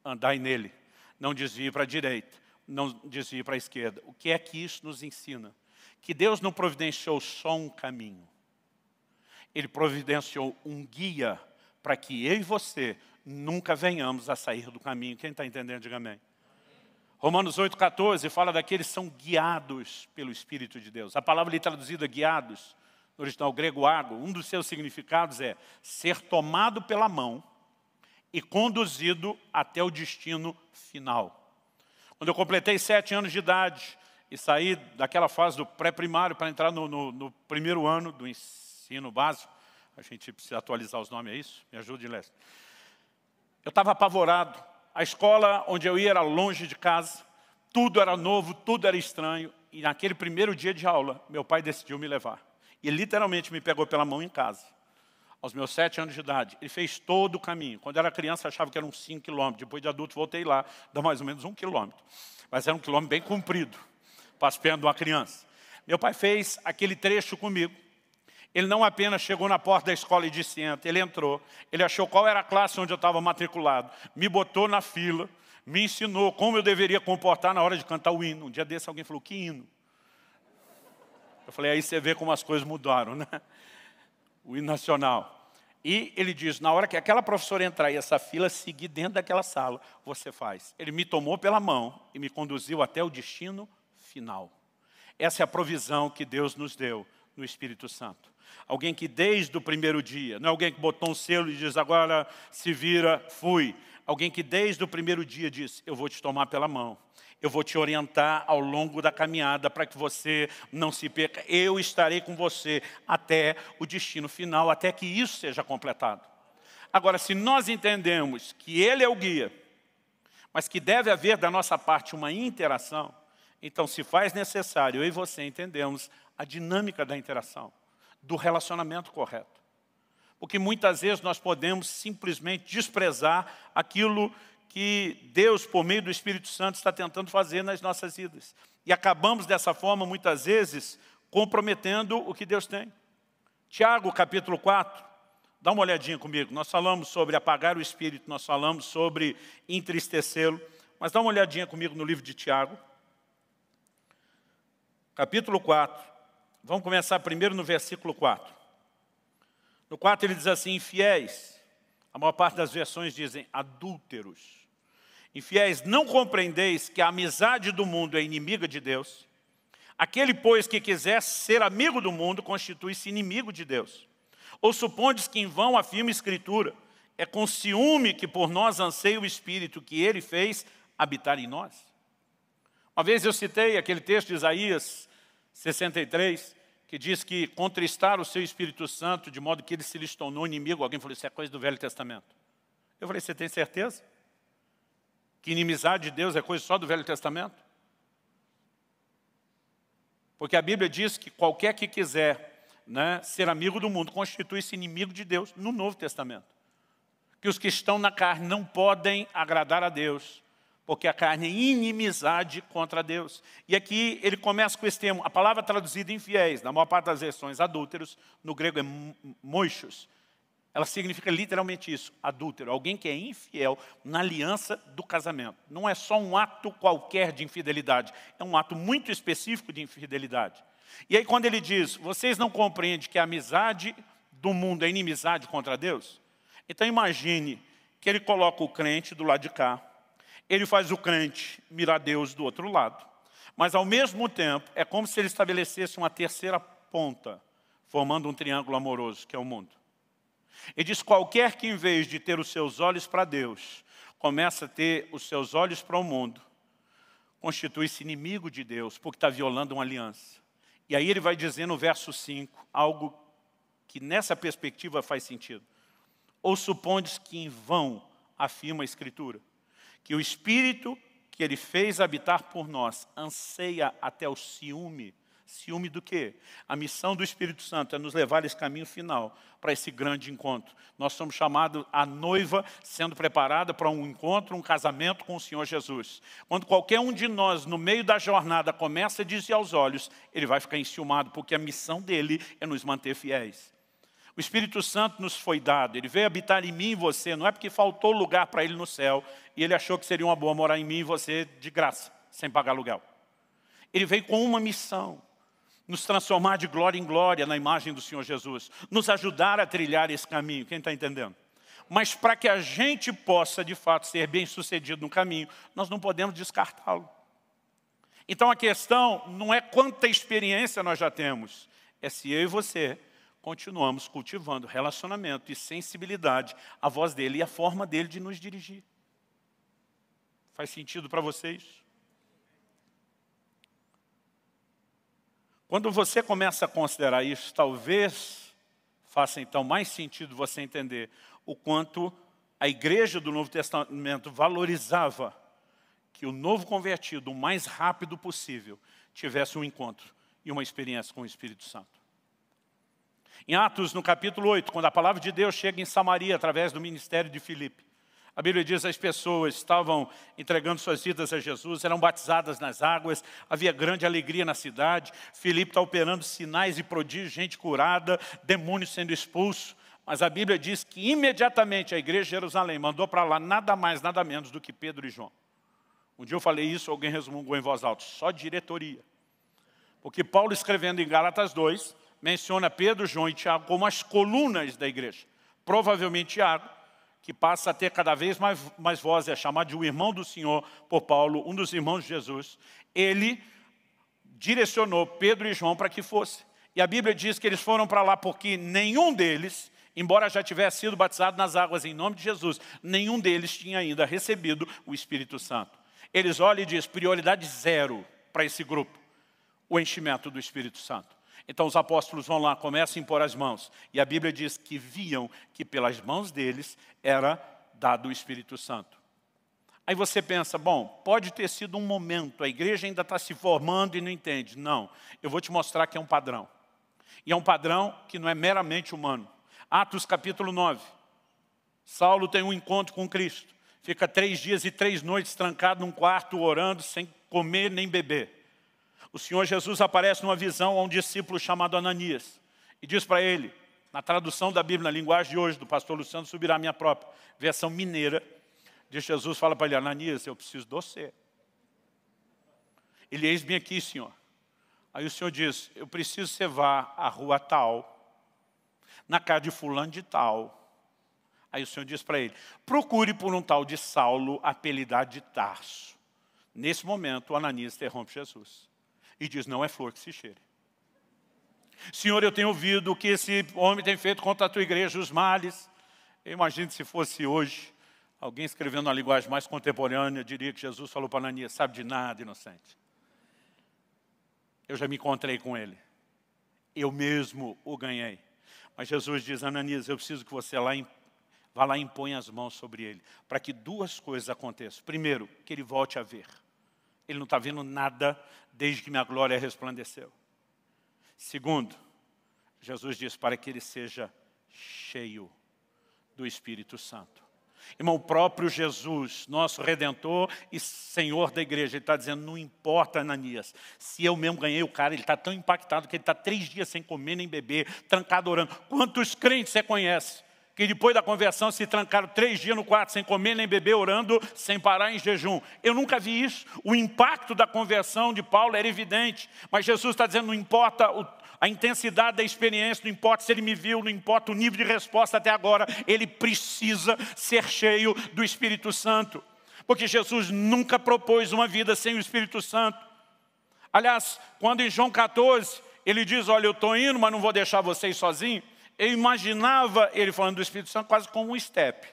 andai nele, não desvie para a direita, não desvie para a esquerda. O que é que isso nos ensina? Que Deus não providenciou só um caminho. Ele providenciou um guia para que eu e você nunca venhamos a sair do caminho. Quem está entendendo, diga amém. Romanos 8,14 fala daqueles que são guiados pelo Espírito de Deus. A palavra ali traduzida guiados, no original grego água, um dos seus significados é ser tomado pela mão e conduzido até o destino final. Quando eu completei sete anos de idade e saí daquela fase do pré-primário para entrar no, no, no, primeiro ano do ensino básico, a gente precisa atualizar os nomes, é isso? Me ajude, Leste. Eu estava apavorado. A escola onde eu ia era longe de casa, tudo era novo, tudo era estranho. E naquele primeiro dia de aula, meu pai decidiu me levar. E literalmente me pegou pela mão em casa aos meus sete anos de idade. Ele fez todo o caminho. Quando era criança, achava que eram cinco quilômetros. Depois de adulto, voltei lá, dá mais ou menos um quilômetro. Mas era um quilômetro bem comprido, passeando uma criança. Meu pai fez aquele trecho comigo. Ele não apenas chegou na porta da escola e disse entra, ele entrou, ele achou qual era a classe onde eu estava matriculado, me botou na fila, me ensinou como eu deveria comportar na hora de cantar o hino. Um dia desse alguém falou, que hino? Eu falei, aí você vê como as coisas mudaram, né? o hino nacional. E ele diz, na hora que aquela professora entrar e essa fila seguir dentro daquela sala, você faz. Ele me tomou pela mão e me conduziu até o destino final. Essa é a provisão que Deus nos deu no Espírito Santo. Alguém que desde o primeiro dia, não é alguém que botou um selo e diz, agora se vira, fui. Alguém que desde o primeiro dia diz, eu vou te tomar pela mão, eu vou te orientar ao longo da caminhada para que você não se perca. Eu estarei com você até o destino final, até que isso seja completado. Agora, se nós entendemos que Ele é o guia, mas que deve haver da nossa parte uma interação, então se faz necessário, eu e você entendemos a dinâmica da interação, do relacionamento correto. Porque muitas vezes nós podemos simplesmente desprezar aquilo que Deus, por meio do Espírito Santo, está tentando fazer nas nossas vidas. E acabamos dessa forma, muitas vezes, comprometendo o que Deus tem. Tiago, capítulo 4, dá uma olhadinha comigo. Nós falamos sobre apagar o espírito, nós falamos sobre entristecê-lo, mas dá uma olhadinha comigo no livro de Tiago, capítulo 4. Vamos começar primeiro no versículo 4. No 4 ele diz assim: infiéis. A maior parte das versões dizem adúlteros Infiéis, não compreendeis que a amizade do mundo é inimiga de Deus? Aquele, pois, que quiser ser amigo do mundo, constitui-se inimigo de Deus. Ou supondes que em vão afirma a Escritura, é com ciúme que por nós anseia o Espírito que Ele fez habitar em nós? Uma vez eu citei aquele texto de Isaías 63, que diz que contristar o seu Espírito Santo de modo que ele se lhes tornou inimigo. Alguém falou, isso é coisa do Velho Testamento. Eu falei, você tem certeza? que inimizade de Deus é coisa só do Velho Testamento? Porque a Bíblia diz que qualquer que quiser né, ser amigo do mundo constitui-se inimigo de Deus no Novo Testamento. Que os que estão na carne não podem agradar a Deus, porque a carne é inimizade contra Deus. E aqui ele começa com esse termo, a palavra traduzida em fiéis, na maior parte das versões adúlteros, no grego é moixos, ela significa literalmente isso, adúltero, alguém que é infiel na aliança do casamento. Não é só um ato qualquer de infidelidade, é um ato muito específico de infidelidade. E aí quando ele diz, vocês não compreendem que a amizade do mundo é inimizade contra Deus? Então imagine que ele coloca o crente do lado de cá, ele faz o crente mirar Deus do outro lado, mas ao mesmo tempo é como se ele estabelecesse uma terceira ponta, formando um triângulo amoroso, que é o mundo. E diz: qualquer que em vez de ter os seus olhos para Deus, começa a ter os seus olhos para o mundo, constitui-se inimigo de Deus, porque está violando uma aliança. E aí ele vai dizer no verso 5, algo que nessa perspectiva faz sentido. Ou supondes que em vão, afirma a Escritura, que o Espírito que ele fez habitar por nós anseia até o ciúme Ciúme do quê? A missão do Espírito Santo é nos levar esse caminho final, para esse grande encontro. Nós somos chamados a noiva sendo preparada para um encontro, um casamento com o Senhor Jesus. Quando qualquer um de nós, no meio da jornada, começa a dizer aos olhos, ele vai ficar enciumado, porque a missão dele é nos manter fiéis. O Espírito Santo nos foi dado, ele veio habitar em mim e você, não é porque faltou lugar para ele no céu, e ele achou que seria uma boa morar em mim e você de graça, sem pagar aluguel. Ele veio com uma missão nos transformar de glória em glória na imagem do Senhor Jesus, nos ajudar a trilhar esse caminho. Quem está entendendo? Mas para que a gente possa, de fato, ser bem sucedido no caminho, nós não podemos descartá-lo. Então a questão não é quanta experiência nós já temos, é se eu e você continuamos cultivando relacionamento e sensibilidade à voz dele e à forma dele de nos dirigir. Faz sentido para vocês? Quando você começa a considerar isso, talvez faça então mais sentido você entender o quanto a igreja do Novo Testamento valorizava que o novo convertido, o mais rápido possível, tivesse um encontro e uma experiência com o Espírito Santo. Em Atos, no capítulo 8, quando a palavra de Deus chega em Samaria através do ministério de Filipe, a Bíblia diz que as pessoas estavam entregando suas vidas a Jesus, eram batizadas nas águas, havia grande alegria na cidade. Filipe está operando sinais e prodígios, gente curada, demônios sendo expulsos. Mas a Bíblia diz que imediatamente a igreja de Jerusalém mandou para lá nada mais, nada menos do que Pedro e João. Um dia eu falei isso, alguém resmungou em voz alta, só diretoria. Porque Paulo, escrevendo em Gálatas 2, menciona Pedro, João e Tiago como as colunas da igreja. Provavelmente Tiago, que passa a ter cada vez mais, mais voz, é chamado de o um irmão do Senhor por Paulo, um dos irmãos de Jesus, ele direcionou Pedro e João para que fosse. E a Bíblia diz que eles foram para lá porque nenhum deles, embora já tivesse sido batizado nas águas em nome de Jesus, nenhum deles tinha ainda recebido o Espírito Santo. Eles olham e dizem, prioridade zero para esse grupo, o enchimento do Espírito Santo. Então os apóstolos vão lá, começam a impor as mãos. E a Bíblia diz que viam que pelas mãos deles era dado o Espírito Santo. Aí você pensa, bom, pode ter sido um momento, a igreja ainda está se formando e não entende. Não, eu vou te mostrar que é um padrão. E é um padrão que não é meramente humano. Atos capítulo 9. Saulo tem um encontro com Cristo. Fica três dias e três noites trancado num quarto, orando, sem comer nem beber o Senhor Jesus aparece numa visão a um discípulo chamado Ananias e diz para ele, na tradução da Bíblia, na linguagem de hoje, do pastor Luciano Subirá, a minha própria, versão mineira, Jesus, fala para ele, Ananias, eu preciso de você. Ele, eis-me aqui, Senhor. Aí o Senhor diz, eu preciso que você vá à rua tal, na casa de fulano de tal, Aí o Senhor diz para ele, procure por um tal de Saulo, apelidado de Tarso. Nesse momento, Ananias interrompe Jesus e diz: Não é flor que se cheire. Senhor, eu tenho ouvido o que esse homem tem feito contra a tua igreja, os males. Eu imagino se fosse hoje, alguém escrevendo uma linguagem mais contemporânea diria que Jesus falou para Ananias: Sabe de nada, inocente. Eu já me encontrei com ele. Eu mesmo o ganhei. Mas Jesus diz: Ananias, eu preciso que você lá vá lá e impõe as mãos sobre ele, para que duas coisas aconteçam. Primeiro, que ele volte a ver. Ele não está vendo nada desde que minha glória resplandeceu. Segundo, Jesus diz para que ele seja cheio do Espírito Santo. Irmão, o próprio Jesus, nosso Redentor e Senhor da igreja, ele está dizendo, não importa, Ananias, se eu mesmo ganhei o cara, ele está tão impactado que ele está três dias sem comer nem beber, trancado orando. Quantos crentes você conhece que depois da conversão se trancaram três dias no quarto, sem comer nem beber, orando, sem parar em jejum. Eu nunca vi isso. O impacto da conversão de Paulo era evidente, mas Jesus está dizendo, não importa o, a intensidade da experiência, não importa se ele me viu, não importa o nível de resposta até agora, ele precisa ser cheio do Espírito Santo, porque Jesus nunca propôs uma vida sem o Espírito Santo. Aliás, quando em João 14, ele diz, olha, eu estou indo, mas não vou deixar vocês sozinhos, eu imaginava ele falando do Espírito Santo quase como um estepe.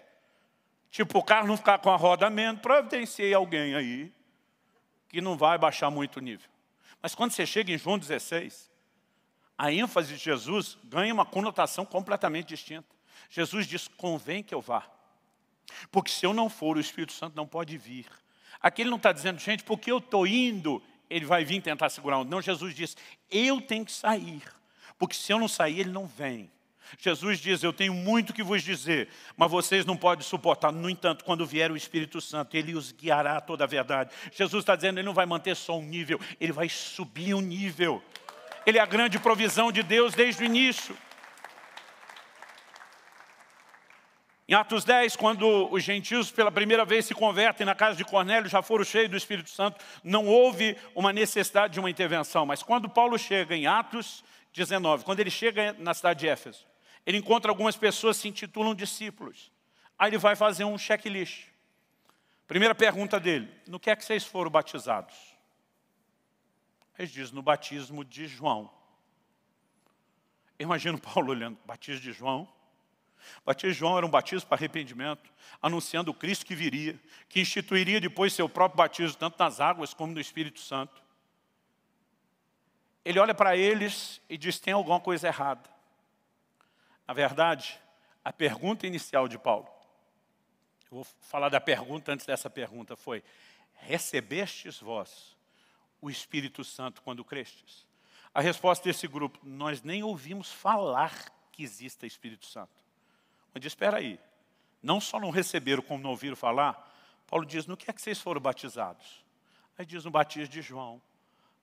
Tipo, o carro não ficar com a roda menos, providenciei alguém aí que não vai baixar muito o nível. Mas quando você chega em João 16, a ênfase de Jesus ganha uma conotação completamente distinta. Jesus diz, convém que eu vá. Porque se eu não for, o Espírito Santo não pode vir. Aqui ele não está dizendo, gente, porque eu estou indo, ele vai vir tentar segurar. Não, Jesus diz, eu tenho que sair. Porque se eu não sair, ele não vem. Jesus diz: Eu tenho muito que vos dizer, mas vocês não podem suportar. No entanto, quando vier o Espírito Santo, ele os guiará a toda a verdade. Jesus está dizendo: Ele não vai manter só um nível, ele vai subir um nível. Ele é a grande provisão de Deus desde o início. Em Atos 10, quando os gentios pela primeira vez se convertem na casa de Cornélio, já foram cheios do Espírito Santo, não houve uma necessidade de uma intervenção. Mas quando Paulo chega em Atos 19, quando ele chega na cidade de Éfeso, ele encontra algumas pessoas que se intitulam discípulos. Aí ele vai fazer um checklist. Primeira pergunta dele, no que é que vocês foram batizados? Eles dizem, no batismo de João. Imagino Paulo olhando, batismo de João? Batismo de João era um batismo para arrependimento, anunciando o Cristo que viria, que instituiria depois seu próprio batismo, tanto nas águas como no Espírito Santo. Ele olha para eles e diz, tem alguma coisa errada. Na verdade, a pergunta inicial de Paulo, eu vou falar da pergunta antes dessa pergunta, foi: Recebestes vós o Espírito Santo quando crestes? A resposta desse grupo, nós nem ouvimos falar que exista Espírito Santo. Mas diz, espera aí, não só não receberam como não ouviram falar, Paulo diz, no que é que vocês foram batizados? Aí diz, no batismo de João.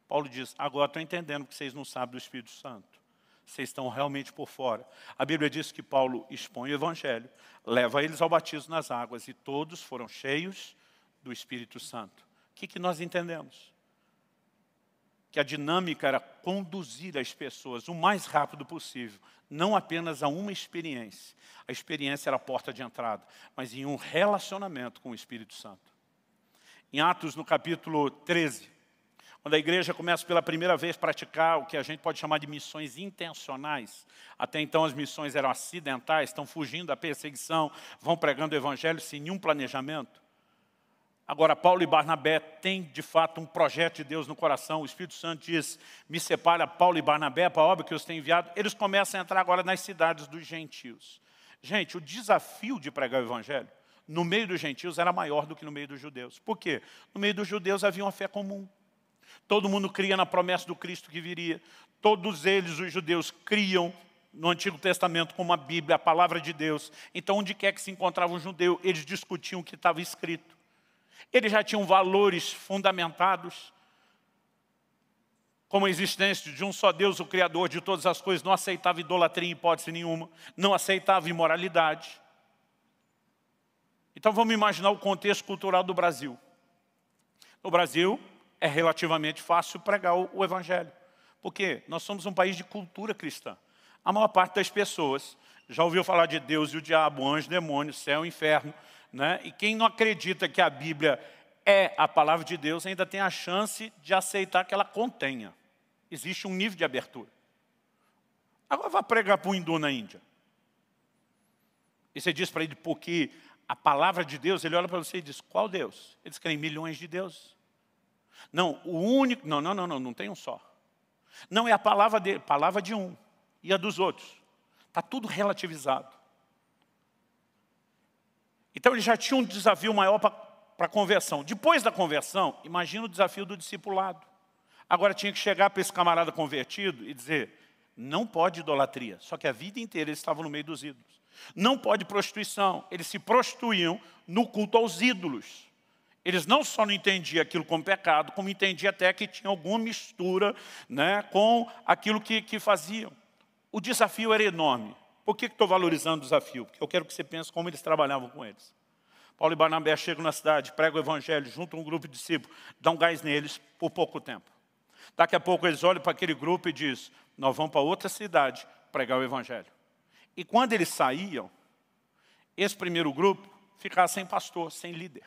Paulo diz, agora estou entendendo que vocês não sabem do Espírito Santo vocês estão realmente por fora. A Bíblia diz que Paulo expõe o Evangelho, leva eles ao batismo nas águas, e todos foram cheios do Espírito Santo. O que, que nós entendemos? Que a dinâmica era conduzir as pessoas o mais rápido possível, não apenas a uma experiência. A experiência era a porta de entrada, mas em um relacionamento com o Espírito Santo. Em Atos, no capítulo 13, quando a igreja começa pela primeira vez a praticar o que a gente pode chamar de missões intencionais, até então as missões eram acidentais, estão fugindo da perseguição, vão pregando o evangelho sem nenhum planejamento. Agora, Paulo e Barnabé têm, de fato, um projeto de Deus no coração. O Espírito Santo diz, me separa Paulo e Barnabé para a obra que eu os tenho enviado. Eles começam a entrar agora nas cidades dos gentios. Gente, o desafio de pregar o evangelho no meio dos gentios era maior do que no meio dos judeus. Por quê? No meio dos judeus havia uma fé comum. Todo mundo cria na promessa do Cristo que viria. Todos eles, os judeus, criam no Antigo Testamento como a Bíblia, a palavra de Deus. Então, onde quer que se encontrava um judeu, eles discutiam o que estava escrito. Eles já tinham valores fundamentados, como a existência de um só Deus, o Criador de todas as coisas, não aceitava idolatria em hipótese nenhuma, não aceitava imoralidade. Então vamos imaginar o contexto cultural do Brasil. No Brasil, é relativamente fácil pregar o, o Evangelho. Porque nós somos um país de cultura cristã. A maior parte das pessoas já ouviu falar de Deus e o diabo, anjo, demônio, céu e inferno. Né? E quem não acredita que a Bíblia é a palavra de Deus ainda tem a chance de aceitar que ela contenha. Existe um nível de abertura. Agora vá pregar para o hindu na Índia. E você diz para ele, porque a palavra de Deus, ele olha para você e diz, qual Deus? Eles creem milhões de deuses. Não, o único. Não, não, não, não, não tem um só. Não, é a palavra de, palavra de um e a dos outros. Está tudo relativizado. Então ele já tinha um desafio maior para a conversão. Depois da conversão, imagina o desafio do discipulado. Agora tinha que chegar para esse camarada convertido e dizer: não pode idolatria. Só que a vida inteira eles estavam no meio dos ídolos. Não pode prostituição. Eles se prostituíam no culto aos ídolos. Eles não só não entendiam aquilo como pecado, como entendiam até que tinha alguma mistura né, com aquilo que, que faziam. O desafio era enorme. Por que estou valorizando o desafio? Porque eu quero que você pense como eles trabalhavam com eles. Paulo e Barnabé chegam na cidade, pregam o evangelho, juntam um grupo de discípulos, dão gás neles por pouco tempo. Daqui a pouco eles olham para aquele grupo e dizem, nós vamos para outra cidade pregar o evangelho. E quando eles saíam, esse primeiro grupo ficava sem pastor, sem líder.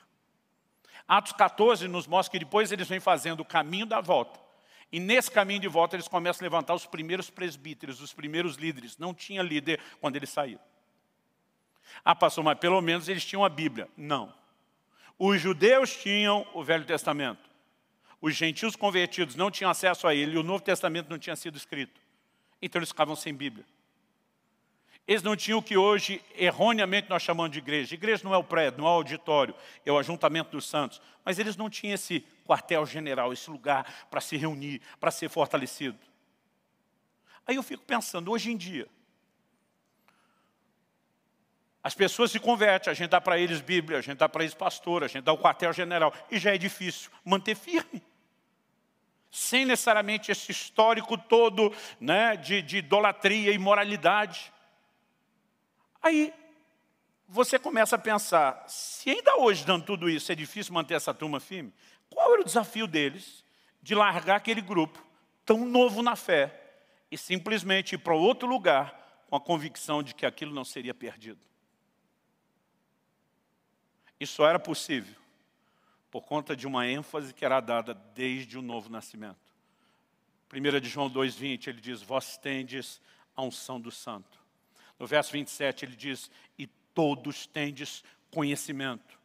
Atos 14 nos mostra que depois eles vêm fazendo o caminho da volta. E nesse caminho de volta eles começam a levantar os primeiros presbíteros, os primeiros líderes. Não tinha líder quando eles saíram. Ah, pastor, mas pelo menos eles tinham a Bíblia. Não. Os judeus tinham o Velho Testamento. Os gentios convertidos não tinham acesso a ele, e o Novo Testamento não tinha sido escrito. Então eles ficavam sem Bíblia. Eles não tinham o que hoje, erroneamente, nós chamamos de igreja. Igreja não é o prédio, não é o auditório, é o ajuntamento dos santos. Mas eles não tinham esse quartel-general, esse lugar para se reunir, para ser fortalecido. Aí eu fico pensando, hoje em dia, as pessoas se convertem, a gente dá para eles Bíblia, a gente dá para eles pastor, a gente dá o quartel-general, e já é difícil manter firme. Sem necessariamente esse histórico todo né, de, de idolatria e moralidade. Aí você começa a pensar, se ainda hoje, dando tudo isso, é difícil manter essa turma firme, qual era o desafio deles de largar aquele grupo tão novo na fé e simplesmente ir para outro lugar com a convicção de que aquilo não seria perdido? Isso só era possível por conta de uma ênfase que era dada desde o novo nascimento. 1 de João 2,20, ele diz, vós tendes a unção do santo. No verso 27 ele diz: E todos tendes conhecimento.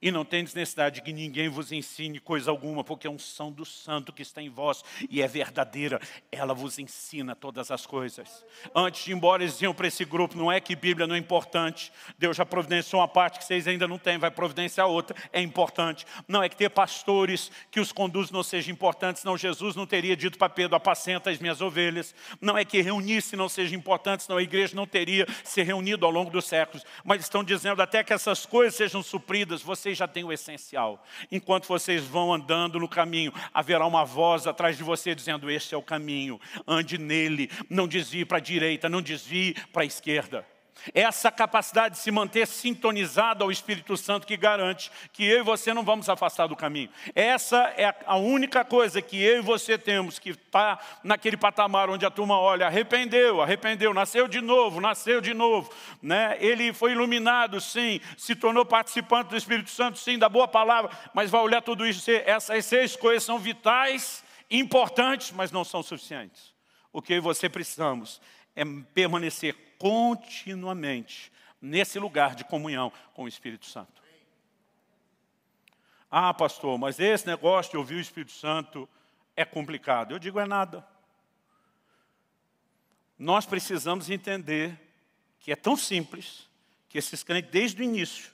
E não tendes necessidade de que ninguém vos ensine coisa alguma, porque a é unção do santo que está em vós e é verdadeira, ela vos ensina todas as coisas. Antes de ir embora, eles iam para esse grupo, não é que Bíblia não é importante. Deus já providenciou uma parte que vocês ainda não têm, vai providenciar outra, é importante. Não é que ter pastores que os conduzem não seja importante, senão Jesus não teria dito para Pedro, apacenta as minhas ovelhas. Não é que reunir-se não seja importante, senão a igreja não teria se reunido ao longo dos séculos. Mas estão dizendo até que essas coisas sejam supridas, você vocês já têm o essencial. Enquanto vocês vão andando no caminho, haverá uma voz atrás de você dizendo: Este é o caminho, ande nele, não desvie para a direita, não desvie para a esquerda essa capacidade de se manter sintonizado ao Espírito Santo que garante que eu e você não vamos afastar do caminho. Essa é a única coisa que eu e você temos que está naquele patamar onde a turma olha, arrependeu, arrependeu, nasceu de novo, nasceu de novo. Né? Ele foi iluminado, sim, se tornou participante do Espírito Santo, sim, da boa palavra, mas vai olhar tudo isso, essas seis coisas são vitais, importantes, mas não são suficientes. O que eu e você precisamos é permanecer continuamente nesse lugar de comunhão com o Espírito Santo. Ah, pastor, mas esse negócio de ouvir o Espírito Santo é complicado. Eu digo, é nada. Nós precisamos entender que é tão simples que esses crentes, desde o início,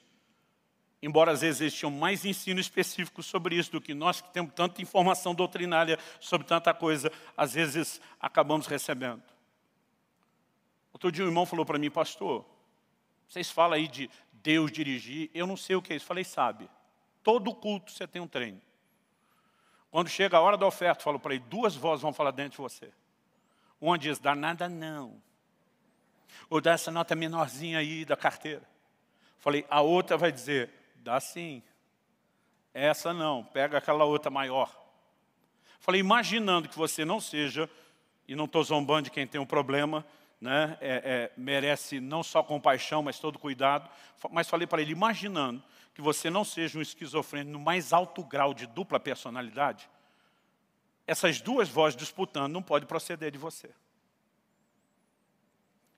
embora às vezes eles tinham mais ensino específico sobre isso do que nós, que temos tanta informação doutrinária sobre tanta coisa, às vezes acabamos recebendo. Outro dia um irmão falou para mim, pastor, vocês falam aí de Deus dirigir, eu não sei o que é isso. Falei, sabe, todo culto você tem um treino. Quando chega a hora da oferta, falo para ele, duas vozes vão falar dentro de você. Uma diz, dá nada não. Ou dá essa nota menorzinha aí da carteira. Falei, a outra vai dizer, dá sim. Essa não, pega aquela outra maior. Falei, imaginando que você não seja, e não estou zombando de quem tem um problema, né, é, é, merece não só compaixão, mas todo cuidado. Mas falei para ele, imaginando que você não seja um esquizofrênico no mais alto grau de dupla personalidade, essas duas vozes disputando não pode proceder de você.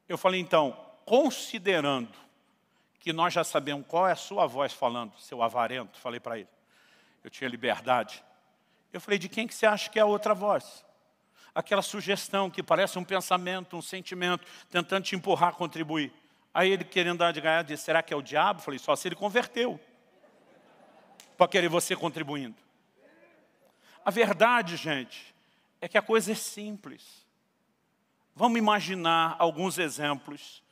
Eu falei, então, considerando que nós já sabemos qual é a sua voz falando, seu avarento, falei para ele, eu tinha liberdade. Eu falei, de quem que você acha que é a outra voz? aquela sugestão que parece um pensamento, um sentimento, tentando te empurrar a contribuir. Aí ele querendo dar de ganhar, disse, será que é o diabo? falei, só se ele converteu. Para querer você contribuindo. A verdade, gente, é que a coisa é simples. Vamos imaginar alguns exemplos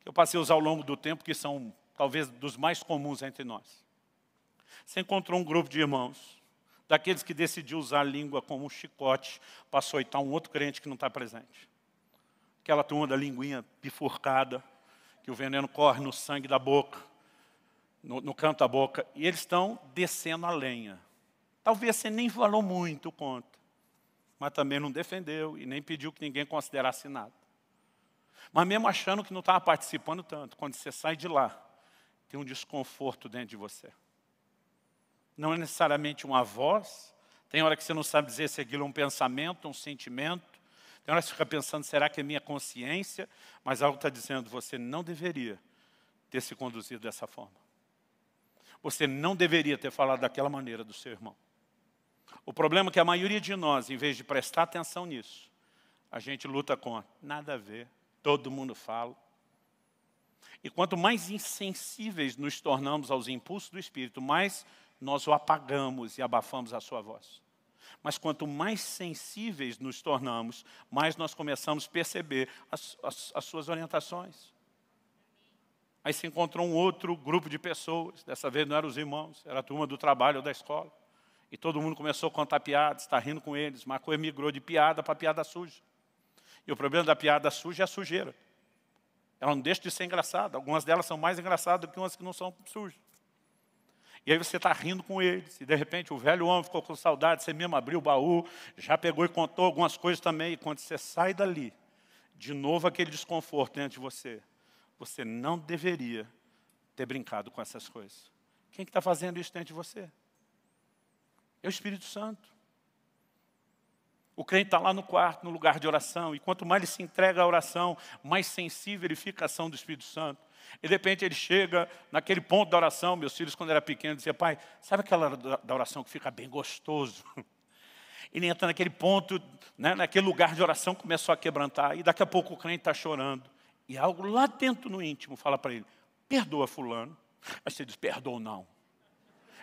que eu passei a usar ao longo do tempo, que são talvez dos mais comuns entre nós. Você encontrou um grupo de irmãos daqueles que decidiu usar a língua como um chicote para açoitar um outro crente que não está presente. Aquela turma da linguinha bifurcada, que o veneno corre no sangue da boca, no, no canto da boca, e eles estão descendo a lenha. Talvez você nem falou muito contra, mas também não defendeu e nem pediu que ninguém considerasse nada. Mas mesmo achando que não estava participando tanto, quando você sai de lá, tem um desconforto dentro de você não é necessariamente uma voz. Tem hora que você não sabe dizer se aquilo é um pensamento, um sentimento. Tem hora que você fica pensando, será que é minha consciência? Mas algo está dizendo, você não deveria ter se conduzido dessa forma. Você não deveria ter falado daquela maneira do seu irmão. O problema é que a maioria de nós, em vez de prestar atenção nisso, a gente luta com Nada a ver, todo mundo fala. E quanto mais insensíveis nos tornamos aos impulsos do Espírito, mais nós o apagamos e abafamos a sua voz. Mas quanto mais sensíveis nos tornamos, mais nós começamos a perceber as, as, as suas orientações. Aí se encontrou um outro grupo de pessoas, dessa vez não eram os irmãos, era a turma do trabalho ou da escola. E todo mundo começou a contar piadas, está rindo com eles. Marco migrou de piada para piada suja. E o problema da piada suja é a sujeira. Ela não deixa de ser engraçada. Algumas delas são mais engraçadas do que umas que não são sujas. E aí você está rindo com eles. E de repente o velho homem ficou com saudade, você mesmo abriu o baú, já pegou e contou algumas coisas também. E quando você sai dali, de novo aquele desconforto dentro de você. Você não deveria ter brincado com essas coisas. Quem está que tá fazendo isso dentro de você? É o Espírito Santo. O crente está lá no quarto, no lugar de oração, e quanto mais ele se entrega à oração, mais sensível ele fica à ação do Espírito Santo. E de repente ele chega naquele ponto da oração. Meus filhos, quando era pequeno, diziam, pai, sabe aquela hora da oração que fica bem gostoso? Ele entra naquele ponto, né, naquele lugar de oração, começou a quebrantar. E daqui a pouco o crente está chorando. E algo lá dentro no íntimo fala para ele, perdoa fulano. Aí você diz, perdoa não.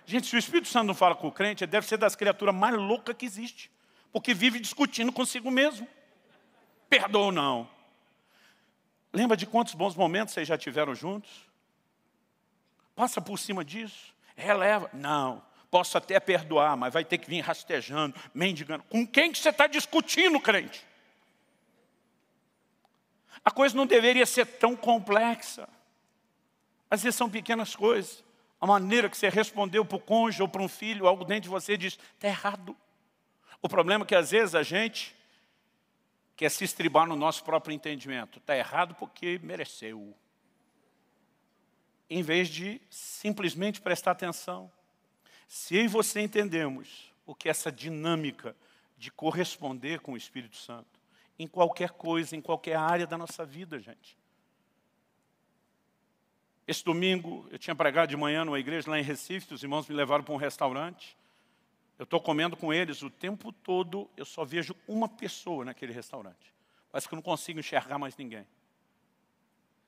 Gente, se o Espírito Santo não fala com o crente, ele deve ser das criaturas mais loucas que existe. Porque vive discutindo consigo mesmo. Perdoa ou não. Lembra de quantos bons momentos vocês já tiveram juntos? Passa por cima disso, releva. Não, posso até perdoar, mas vai ter que vir rastejando, mendigando. Com quem que você está discutindo, crente? A coisa não deveria ser tão complexa. Às vezes são pequenas coisas. A maneira que você respondeu para o cônjuge ou para um filho, algo dentro de você diz, está errado. O problema é que às vezes a gente e é se estribar no nosso próprio entendimento. Está errado porque mereceu. Em vez de simplesmente prestar atenção. Se eu e você entendemos o que é essa dinâmica de corresponder com o Espírito Santo, em qualquer coisa, em qualquer área da nossa vida, gente. Esse domingo, eu tinha pregado de manhã numa igreja lá em Recife, os irmãos me levaram para um restaurante. Eu estou comendo com eles o tempo todo, eu só vejo uma pessoa naquele restaurante. Parece que eu não consigo enxergar mais ninguém.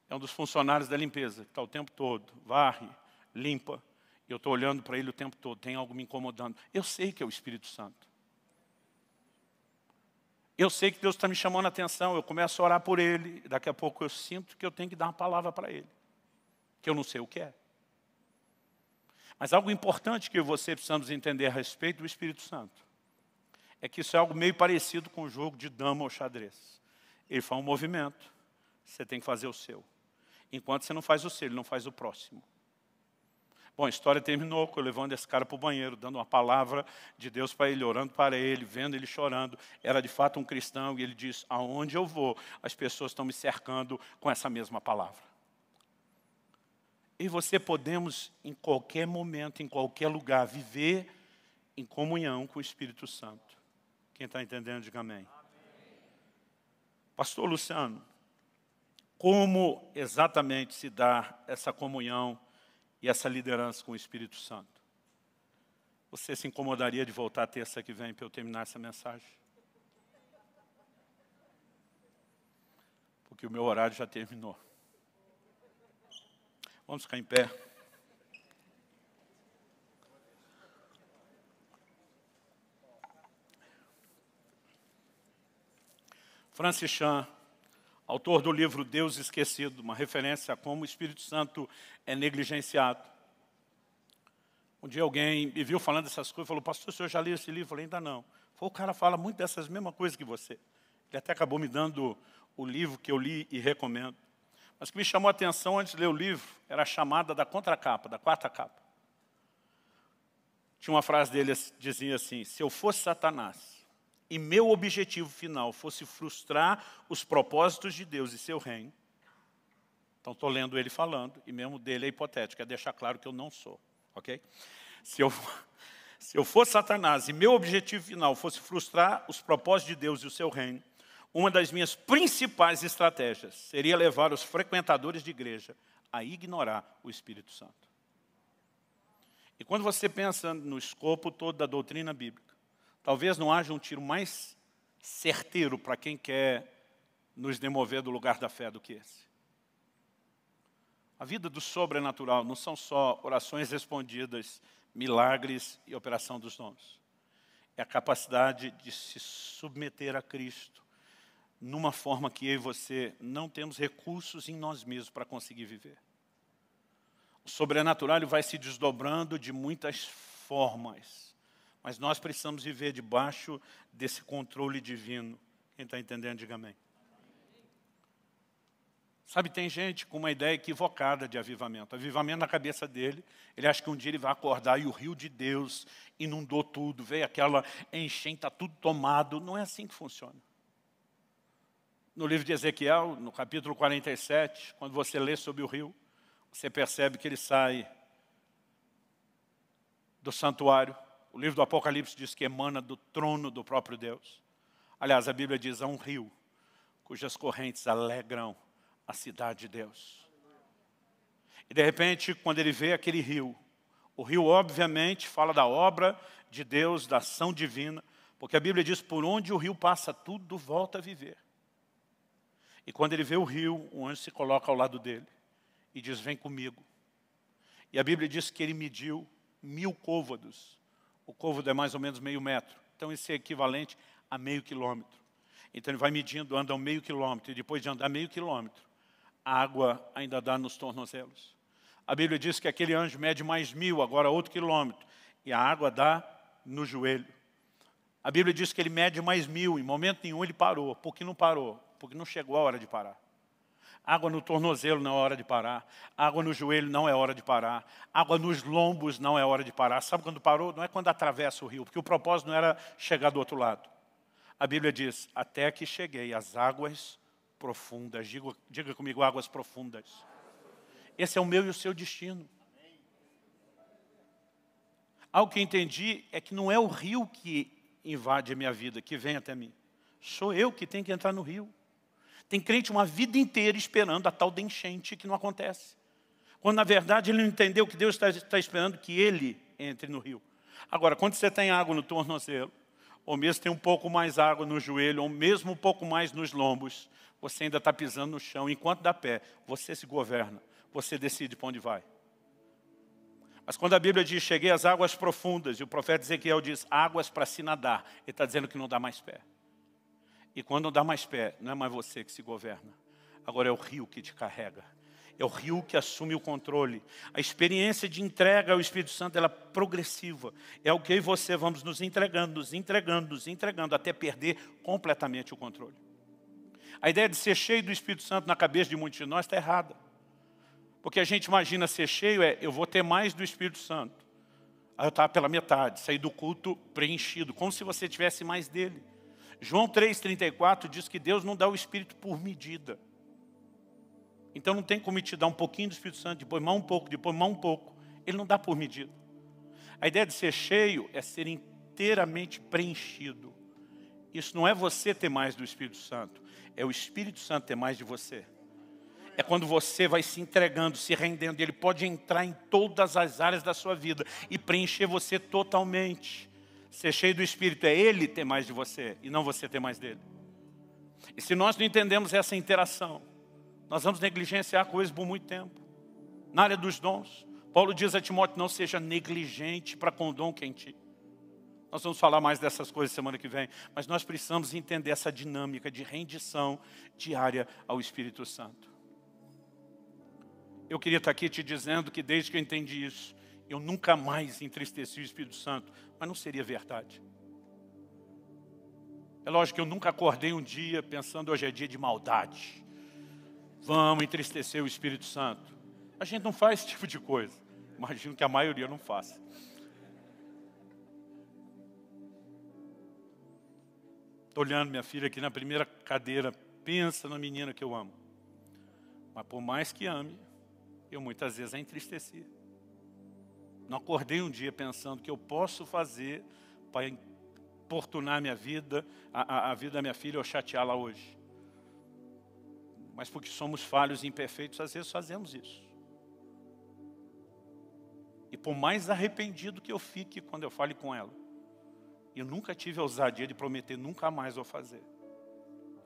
É um dos funcionários da limpeza, que está o tempo todo, varre, limpa. E eu estou olhando para ele o tempo todo, tem algo me incomodando. Eu sei que é o Espírito Santo. Eu sei que Deus está me chamando a atenção, eu começo a orar por ele, daqui a pouco eu sinto que eu tenho que dar uma palavra para ele, que eu não sei o que é. Mas algo importante que você precisamos entender a respeito do Espírito Santo é que isso é algo meio parecido com o jogo de dama ou xadrez. Ele faz um movimento, você tem que fazer o seu. Enquanto você não faz o seu, ele não faz o próximo. Bom, a história terminou com eu levando esse cara para o banheiro, dando uma palavra de Deus para ele, orando para ele, vendo ele chorando. Era de fato um cristão e ele diz: Aonde eu vou, as pessoas estão me cercando com essa mesma palavra e você podemos, em qualquer momento, em qualquer lugar, viver em comunhão com o Espírito Santo. Quem está entendendo, diga amém. amém. Pastor Luciano, como exatamente se dá essa comunhão e essa liderança com o Espírito Santo? Você se incomodaria de voltar terça que vem para eu terminar essa mensagem? Porque o meu horário já terminou. Vamos ficar em pé. Francis Chan, autor do livro Deus Esquecido, uma referência a como o Espírito Santo é negligenciado. Um dia alguém me viu falando essas coisas, e falou, pastor, o senhor já leu esse livro? Eu falei, ainda não. Falei, o cara fala muito dessas mesmas coisas que você. Ele até acabou me dando o livro que eu li e recomendo. Mas o que me chamou a atenção antes de ler o livro era a chamada da contracapa, da quarta capa. Tinha uma frase dele assim, dizia assim: Se eu fosse Satanás e meu objetivo final fosse frustrar os propósitos de Deus e seu reino, então estou lendo ele falando, e mesmo dele é hipotético, é deixar claro que eu não sou, ok? Se eu, se eu fosse Satanás e meu objetivo final fosse frustrar os propósitos de Deus e o seu reino, uma das minhas principais estratégias seria levar os frequentadores de igreja a ignorar o Espírito Santo. E quando você pensa no escopo todo da doutrina bíblica, talvez não haja um tiro mais certeiro para quem quer nos demover do lugar da fé do que esse. A vida do sobrenatural não são só orações respondidas, milagres e operação dos dons. É a capacidade de se submeter a Cristo numa forma que eu e você não temos recursos em nós mesmos para conseguir viver. O sobrenatural vai se desdobrando de muitas formas, mas nós precisamos viver debaixo desse controle divino. Quem está entendendo, diga amém. Sabe, tem gente com uma ideia equivocada de avivamento. Avivamento na cabeça dele, ele acha que um dia ele vai acordar e o rio de Deus inundou tudo, veio aquela enchente, está tudo tomado. Não é assim que funciona no livro de Ezequiel, no capítulo 47, quando você lê sobre o rio, você percebe que ele sai do santuário. O livro do Apocalipse diz que emana do trono do próprio Deus. Aliás, a Bíblia diz: há é um rio cujas correntes alegram a cidade de Deus. E de repente, quando ele vê aquele rio, o rio obviamente fala da obra de Deus, da ação divina, porque a Bíblia diz: por onde o rio passa, tudo volta a viver. E quando ele vê o rio, o anjo se coloca ao lado dele e diz: Vem comigo. E a Bíblia diz que ele mediu mil côvados. O côvado é mais ou menos meio metro. Então, esse é equivalente a meio quilômetro. Então, ele vai medindo, anda meio quilômetro. E depois de andar meio quilômetro, a água ainda dá nos tornozelos. A Bíblia diz que aquele anjo mede mais mil, agora outro quilômetro. E a água dá no joelho. A Bíblia diz que ele mede mais mil. Em momento nenhum ele parou. Por que não parou? porque não chegou a hora de parar. Água no tornozelo não é hora de parar. Água no joelho não é hora de parar. Água nos lombos não é hora de parar. Sabe quando parou? Não é quando atravessa o rio, porque o propósito não era chegar do outro lado. A Bíblia diz: Até que cheguei às águas profundas. Diga, diga comigo, águas profundas. Esse é o meu e o seu destino. Algo que entendi é que não é o rio que invade a minha vida, que vem até mim. Sou eu que tenho que entrar no rio. Tem crente uma vida inteira esperando a tal de enchente que não acontece. Quando, na verdade, ele não entendeu que Deus está, está esperando que ele entre no rio. Agora, quando você tem água no tornozelo, ou mesmo tem um pouco mais água no joelho, ou mesmo um pouco mais nos lombos, você ainda está pisando no chão. Enquanto dá pé, você se governa, você decide para onde vai. Mas quando a Bíblia diz, cheguei às águas profundas, e o profeta Ezequiel diz, águas para se nadar, ele está dizendo que não dá mais pé. E quando não dá mais pé, não é mais você que se governa. Agora é o rio que te carrega. É o rio que assume o controle. A experiência de entrega ao Espírito Santo ela é progressiva. É o que eu e você vamos nos entregando, nos entregando, nos entregando, até perder completamente o controle. A ideia de ser cheio do Espírito Santo na cabeça de muitos de nós está errada. Porque a gente imagina ser cheio é, eu vou ter mais do Espírito Santo. Aí eu estava pela metade, saí do culto preenchido, como se você tivesse mais dele. João 3,34 diz que Deus não dá o Espírito por medida. Então não tem como te dar um pouquinho do Espírito Santo, depois mais um pouco, depois mais um pouco. Ele não dá por medida. A ideia de ser cheio é ser inteiramente preenchido. Isso não é você ter mais do Espírito Santo, é o Espírito Santo ter mais de você. É quando você vai se entregando, se rendendo, ele pode entrar em todas as áreas da sua vida e preencher você totalmente. Ser cheio do Espírito é Ele ter mais de você e não você ter mais dele. E se nós não entendemos essa interação, nós vamos negligenciar coisas por muito tempo. Na área dos dons, Paulo diz a Timóteo: não seja negligente para com o dom que é em ti. Nós vamos falar mais dessas coisas semana que vem, mas nós precisamos entender essa dinâmica de rendição diária ao Espírito Santo. Eu queria estar aqui te dizendo que desde que eu entendi isso, eu nunca mais entristeci o Espírito Santo. Mas não seria verdade. É lógico que eu nunca acordei um dia pensando hoje é dia de maldade. Vamos entristecer o Espírito Santo. A gente não faz esse tipo de coisa. Imagino que a maioria não faça. Estou olhando minha filha aqui na primeira cadeira. Pensa na menina que eu amo. Mas por mais que ame, eu muitas vezes a entristecia. Não acordei um dia pensando que eu posso fazer para importunar minha vida, a, a vida da minha filha ou chateá-la hoje. Mas porque somos falhos e imperfeitos, às vezes fazemos isso. E por mais arrependido que eu fique quando eu fale com ela, eu nunca tive a ousadia de prometer nunca mais vou fazer.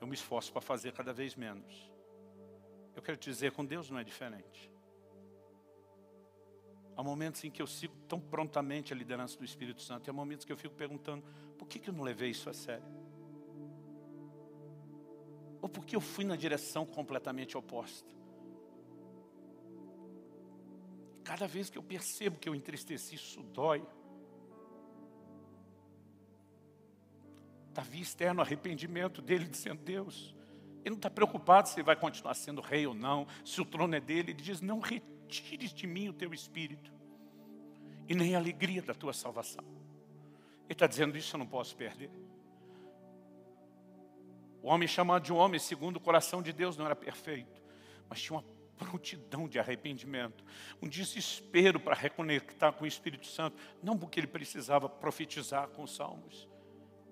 Eu me esforço para fazer cada vez menos. Eu quero te dizer, com Deus não é diferente. Há momentos em que eu sigo tão prontamente a liderança do Espírito Santo. E há momentos que eu fico perguntando, por que, que eu não levei isso a sério? Ou por que eu fui na direção completamente oposta? Cada vez que eu percebo que eu entristeci, isso dói. Davi externo arrependimento dele, dizendo, Deus, ele não está preocupado se ele vai continuar sendo rei ou não, se o trono é dele. Ele diz, não retire Tires de mim o teu espírito e nem a alegria da tua salvação. Ele está dizendo isso, eu não posso perder. O homem chamado de homem, segundo o coração de Deus, não era perfeito, mas tinha uma prontidão de arrependimento, um desespero para reconectar com o Espírito Santo, não porque ele precisava profetizar com os salmos,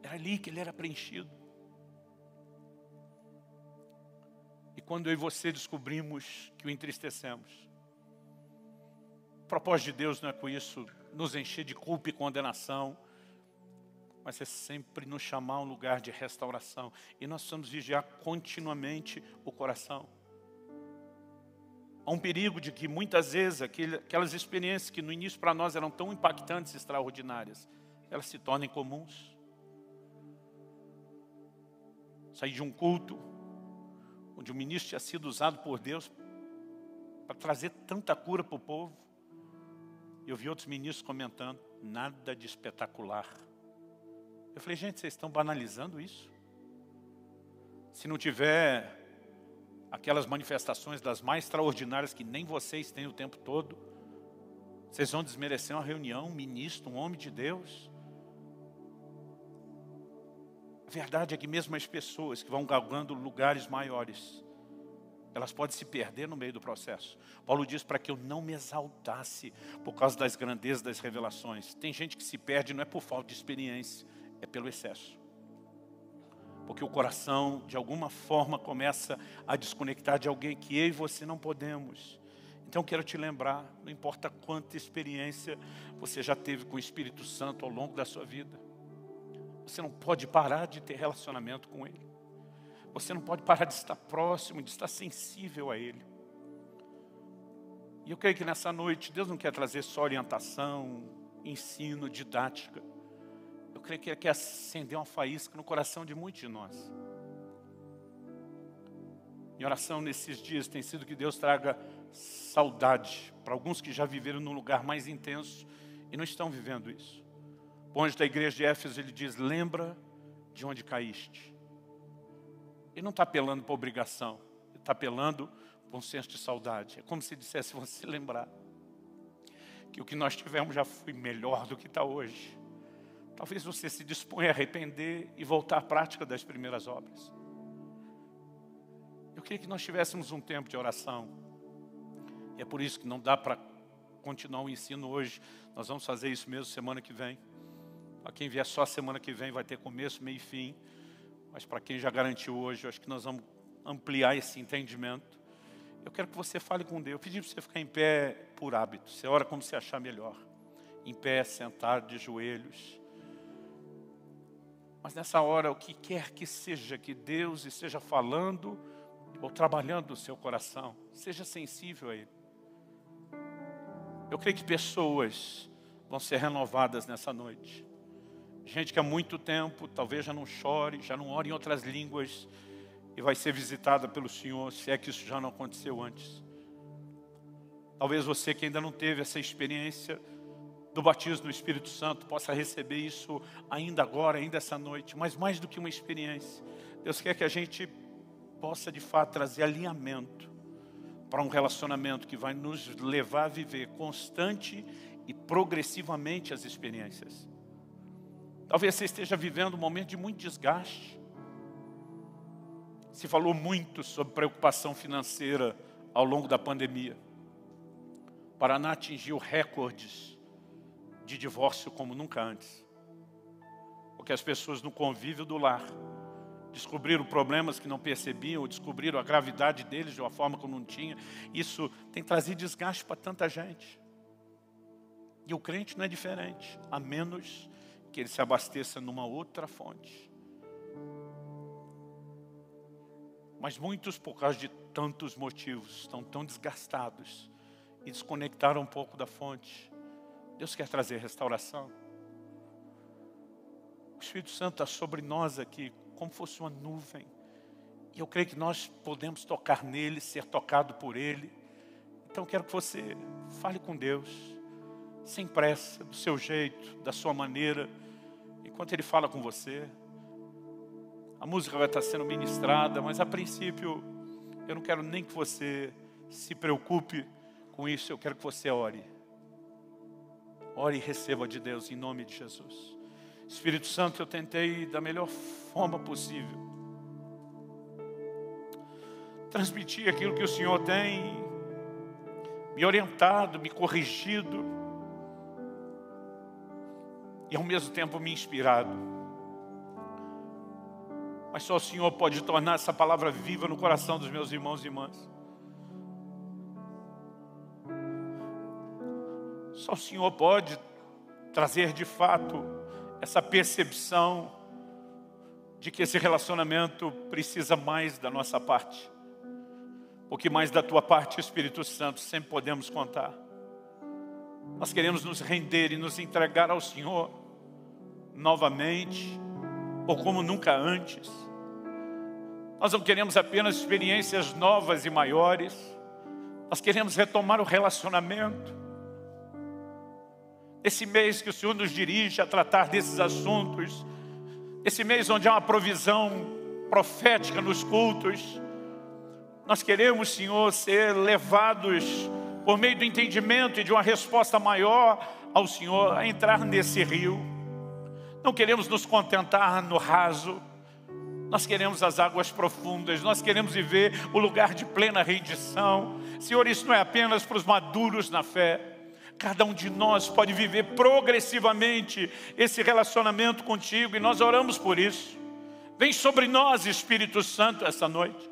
era ali que ele era preenchido. E quando eu e você descobrimos que o entristecemos, propósito de Deus não é com isso nos encher de culpa e condenação, mas é sempre nos chamar a um lugar de restauração. E nós precisamos vigiar continuamente o coração. Há um perigo de que muitas vezes aquelas experiências que no início para nós eram tão impactantes e extraordinárias, elas se tornem comuns. Sair de um culto onde o ministro tinha sido usado por Deus para trazer tanta cura para o povo, eu vi outros ministros comentando, nada de espetacular. Eu falei, gente, vocês estão banalizando isso? Se não tiver aquelas manifestações das mais extraordinárias que nem vocês têm o tempo todo, vocês vão desmerecer uma reunião, um ministro, um homem de Deus? A verdade é que mesmo as pessoas que vão galgando lugares maiores, elas podem se perder no meio do processo. Paulo diz para que eu não me exaltasse por causa das grandezas das revelações. Tem gente que se perde não é por falta de experiência, é pelo excesso. Porque o coração, de alguma forma, começa a desconectar de alguém que eu e você não podemos. Então quero te lembrar, não importa quanta experiência você já teve com o Espírito Santo ao longo da sua vida, você não pode parar de ter relacionamento com Ele. Você não pode parar de estar próximo, de estar sensível a Ele. E eu creio que nessa noite Deus não quer trazer só orientação, ensino, didática. Eu creio que Ele quer acender uma faísca no coração de muitos de nós. Minha oração nesses dias tem sido que Deus traga saudade para alguns que já viveram num lugar mais intenso e não estão vivendo isso. O anjo da igreja de Éfeso ele diz: Lembra de onde caíste ele não está apelando para obrigação, ele está apelando para um senso de saudade. É como se dissesse, você lembrar que o que nós tivemos já foi melhor do que está hoje. Talvez você se disponha a arrepender e voltar à prática das primeiras obras. Eu queria que nós tivéssemos um tempo de oração. E é por isso que não dá para continuar o ensino hoje. Nós vamos fazer isso mesmo semana que vem. Para quem vier só semana que vem, vai ter começo, meio e fim mas para quem já garantiu hoje, eu acho que nós vamos ampliar esse entendimento. Eu quero que você fale com Deus. Eu pedi para você ficar em pé por hábito. Você ora como você achar melhor. Em pé, sentado, de joelhos. Mas nessa hora, o que quer que seja que Deus esteja falando ou trabalhando no seu coração, seja sensível a Ele. Eu creio que pessoas vão ser renovadas nessa noite. Gente que há muito tempo talvez já não chore, já não ore em outras línguas e vai ser visitada pelo Senhor, se é que isso já não aconteceu antes. Talvez você que ainda não teve essa experiência do batismo no Espírito Santo possa receber isso ainda agora, ainda essa noite, mas mais do que uma experiência. Deus quer que a gente possa de fato trazer alinhamento para um relacionamento que vai nos levar a viver constante e progressivamente as experiências. Talvez você esteja vivendo um momento de muito desgaste. Se falou muito sobre preocupação financeira ao longo da pandemia. O Paraná atingiu recordes de divórcio como nunca antes. Porque as pessoas no convívio do lar descobriram problemas que não percebiam, ou descobriram a gravidade deles de uma forma que não tinha. Isso tem trazido desgaste para tanta gente. E o crente não é diferente, a menos que ele se abasteça numa outra fonte. Mas muitos, por causa de tantos motivos, estão tão desgastados e desconectaram um pouco da fonte. Deus quer trazer restauração. O Espírito Santo está sobre nós aqui, como fosse uma nuvem. E eu creio que nós podemos tocar nele, ser tocado por ele. Então quero que você fale com Deus sem pressa, do seu jeito, da sua maneira, enquanto Ele fala com você. A música vai estar sendo ministrada, mas a princípio, eu não quero nem que você se preocupe com isso, eu quero que você ore. Ore e receba de Deus em nome de Jesus. Espírito Santo, eu tentei da melhor forma possível transmitir aquilo que o Senhor tem me orientado, me corrigido e ao mesmo tempo me inspirado. Mas só o Senhor pode tornar essa palavra viva no coração dos meus irmãos e irmãs. Só o Senhor pode trazer de fato essa percepção de que esse relacionamento precisa mais da nossa parte. Porque mais da tua parte, Espírito Santo, sempre podemos contar. Nós queremos nos render e nos entregar ao Senhor novamente ou como nunca antes. Nós não queremos apenas experiências novas e maiores, nós queremos retomar o relacionamento. Esse mês que o Senhor nos dirige a tratar desses assuntos, esse mês onde há uma provisão profética nos cultos, nós queremos, Senhor, ser levados por meio do entendimento e de uma resposta maior ao Senhor a entrar nesse rio não queremos nos contentar no raso, nós queremos as águas profundas, nós queremos viver o lugar de plena rendição. Senhor, isso não é apenas para os maduros na fé. Cada um de nós pode viver progressivamente esse relacionamento contigo e nós oramos por isso. Vem sobre nós, Espírito Santo, essa noite.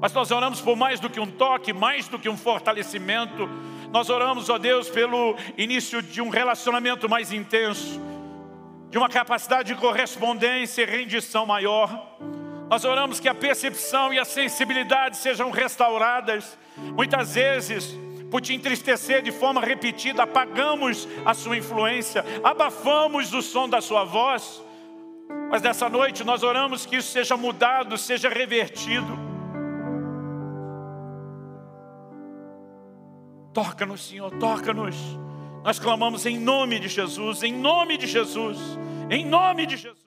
Mas nós oramos por mais do que um toque, mais do que um fortalecimento. Nós oramos, ó Deus, pelo início de um relacionamento mais intenso de uma capacidade de correspondência e rendição maior. Nós oramos que a percepção e a sensibilidade sejam restauradas. Muitas vezes, por te entristecer de forma repetida, apagamos a sua influência, abafamos o som da sua voz. Mas nessa noite nós oramos que isso seja mudado, seja revertido. Toca-nos, Senhor, toca-nos. Nós clamamos em nome de Jesus, em nome de Jesus, em nome de Jesus.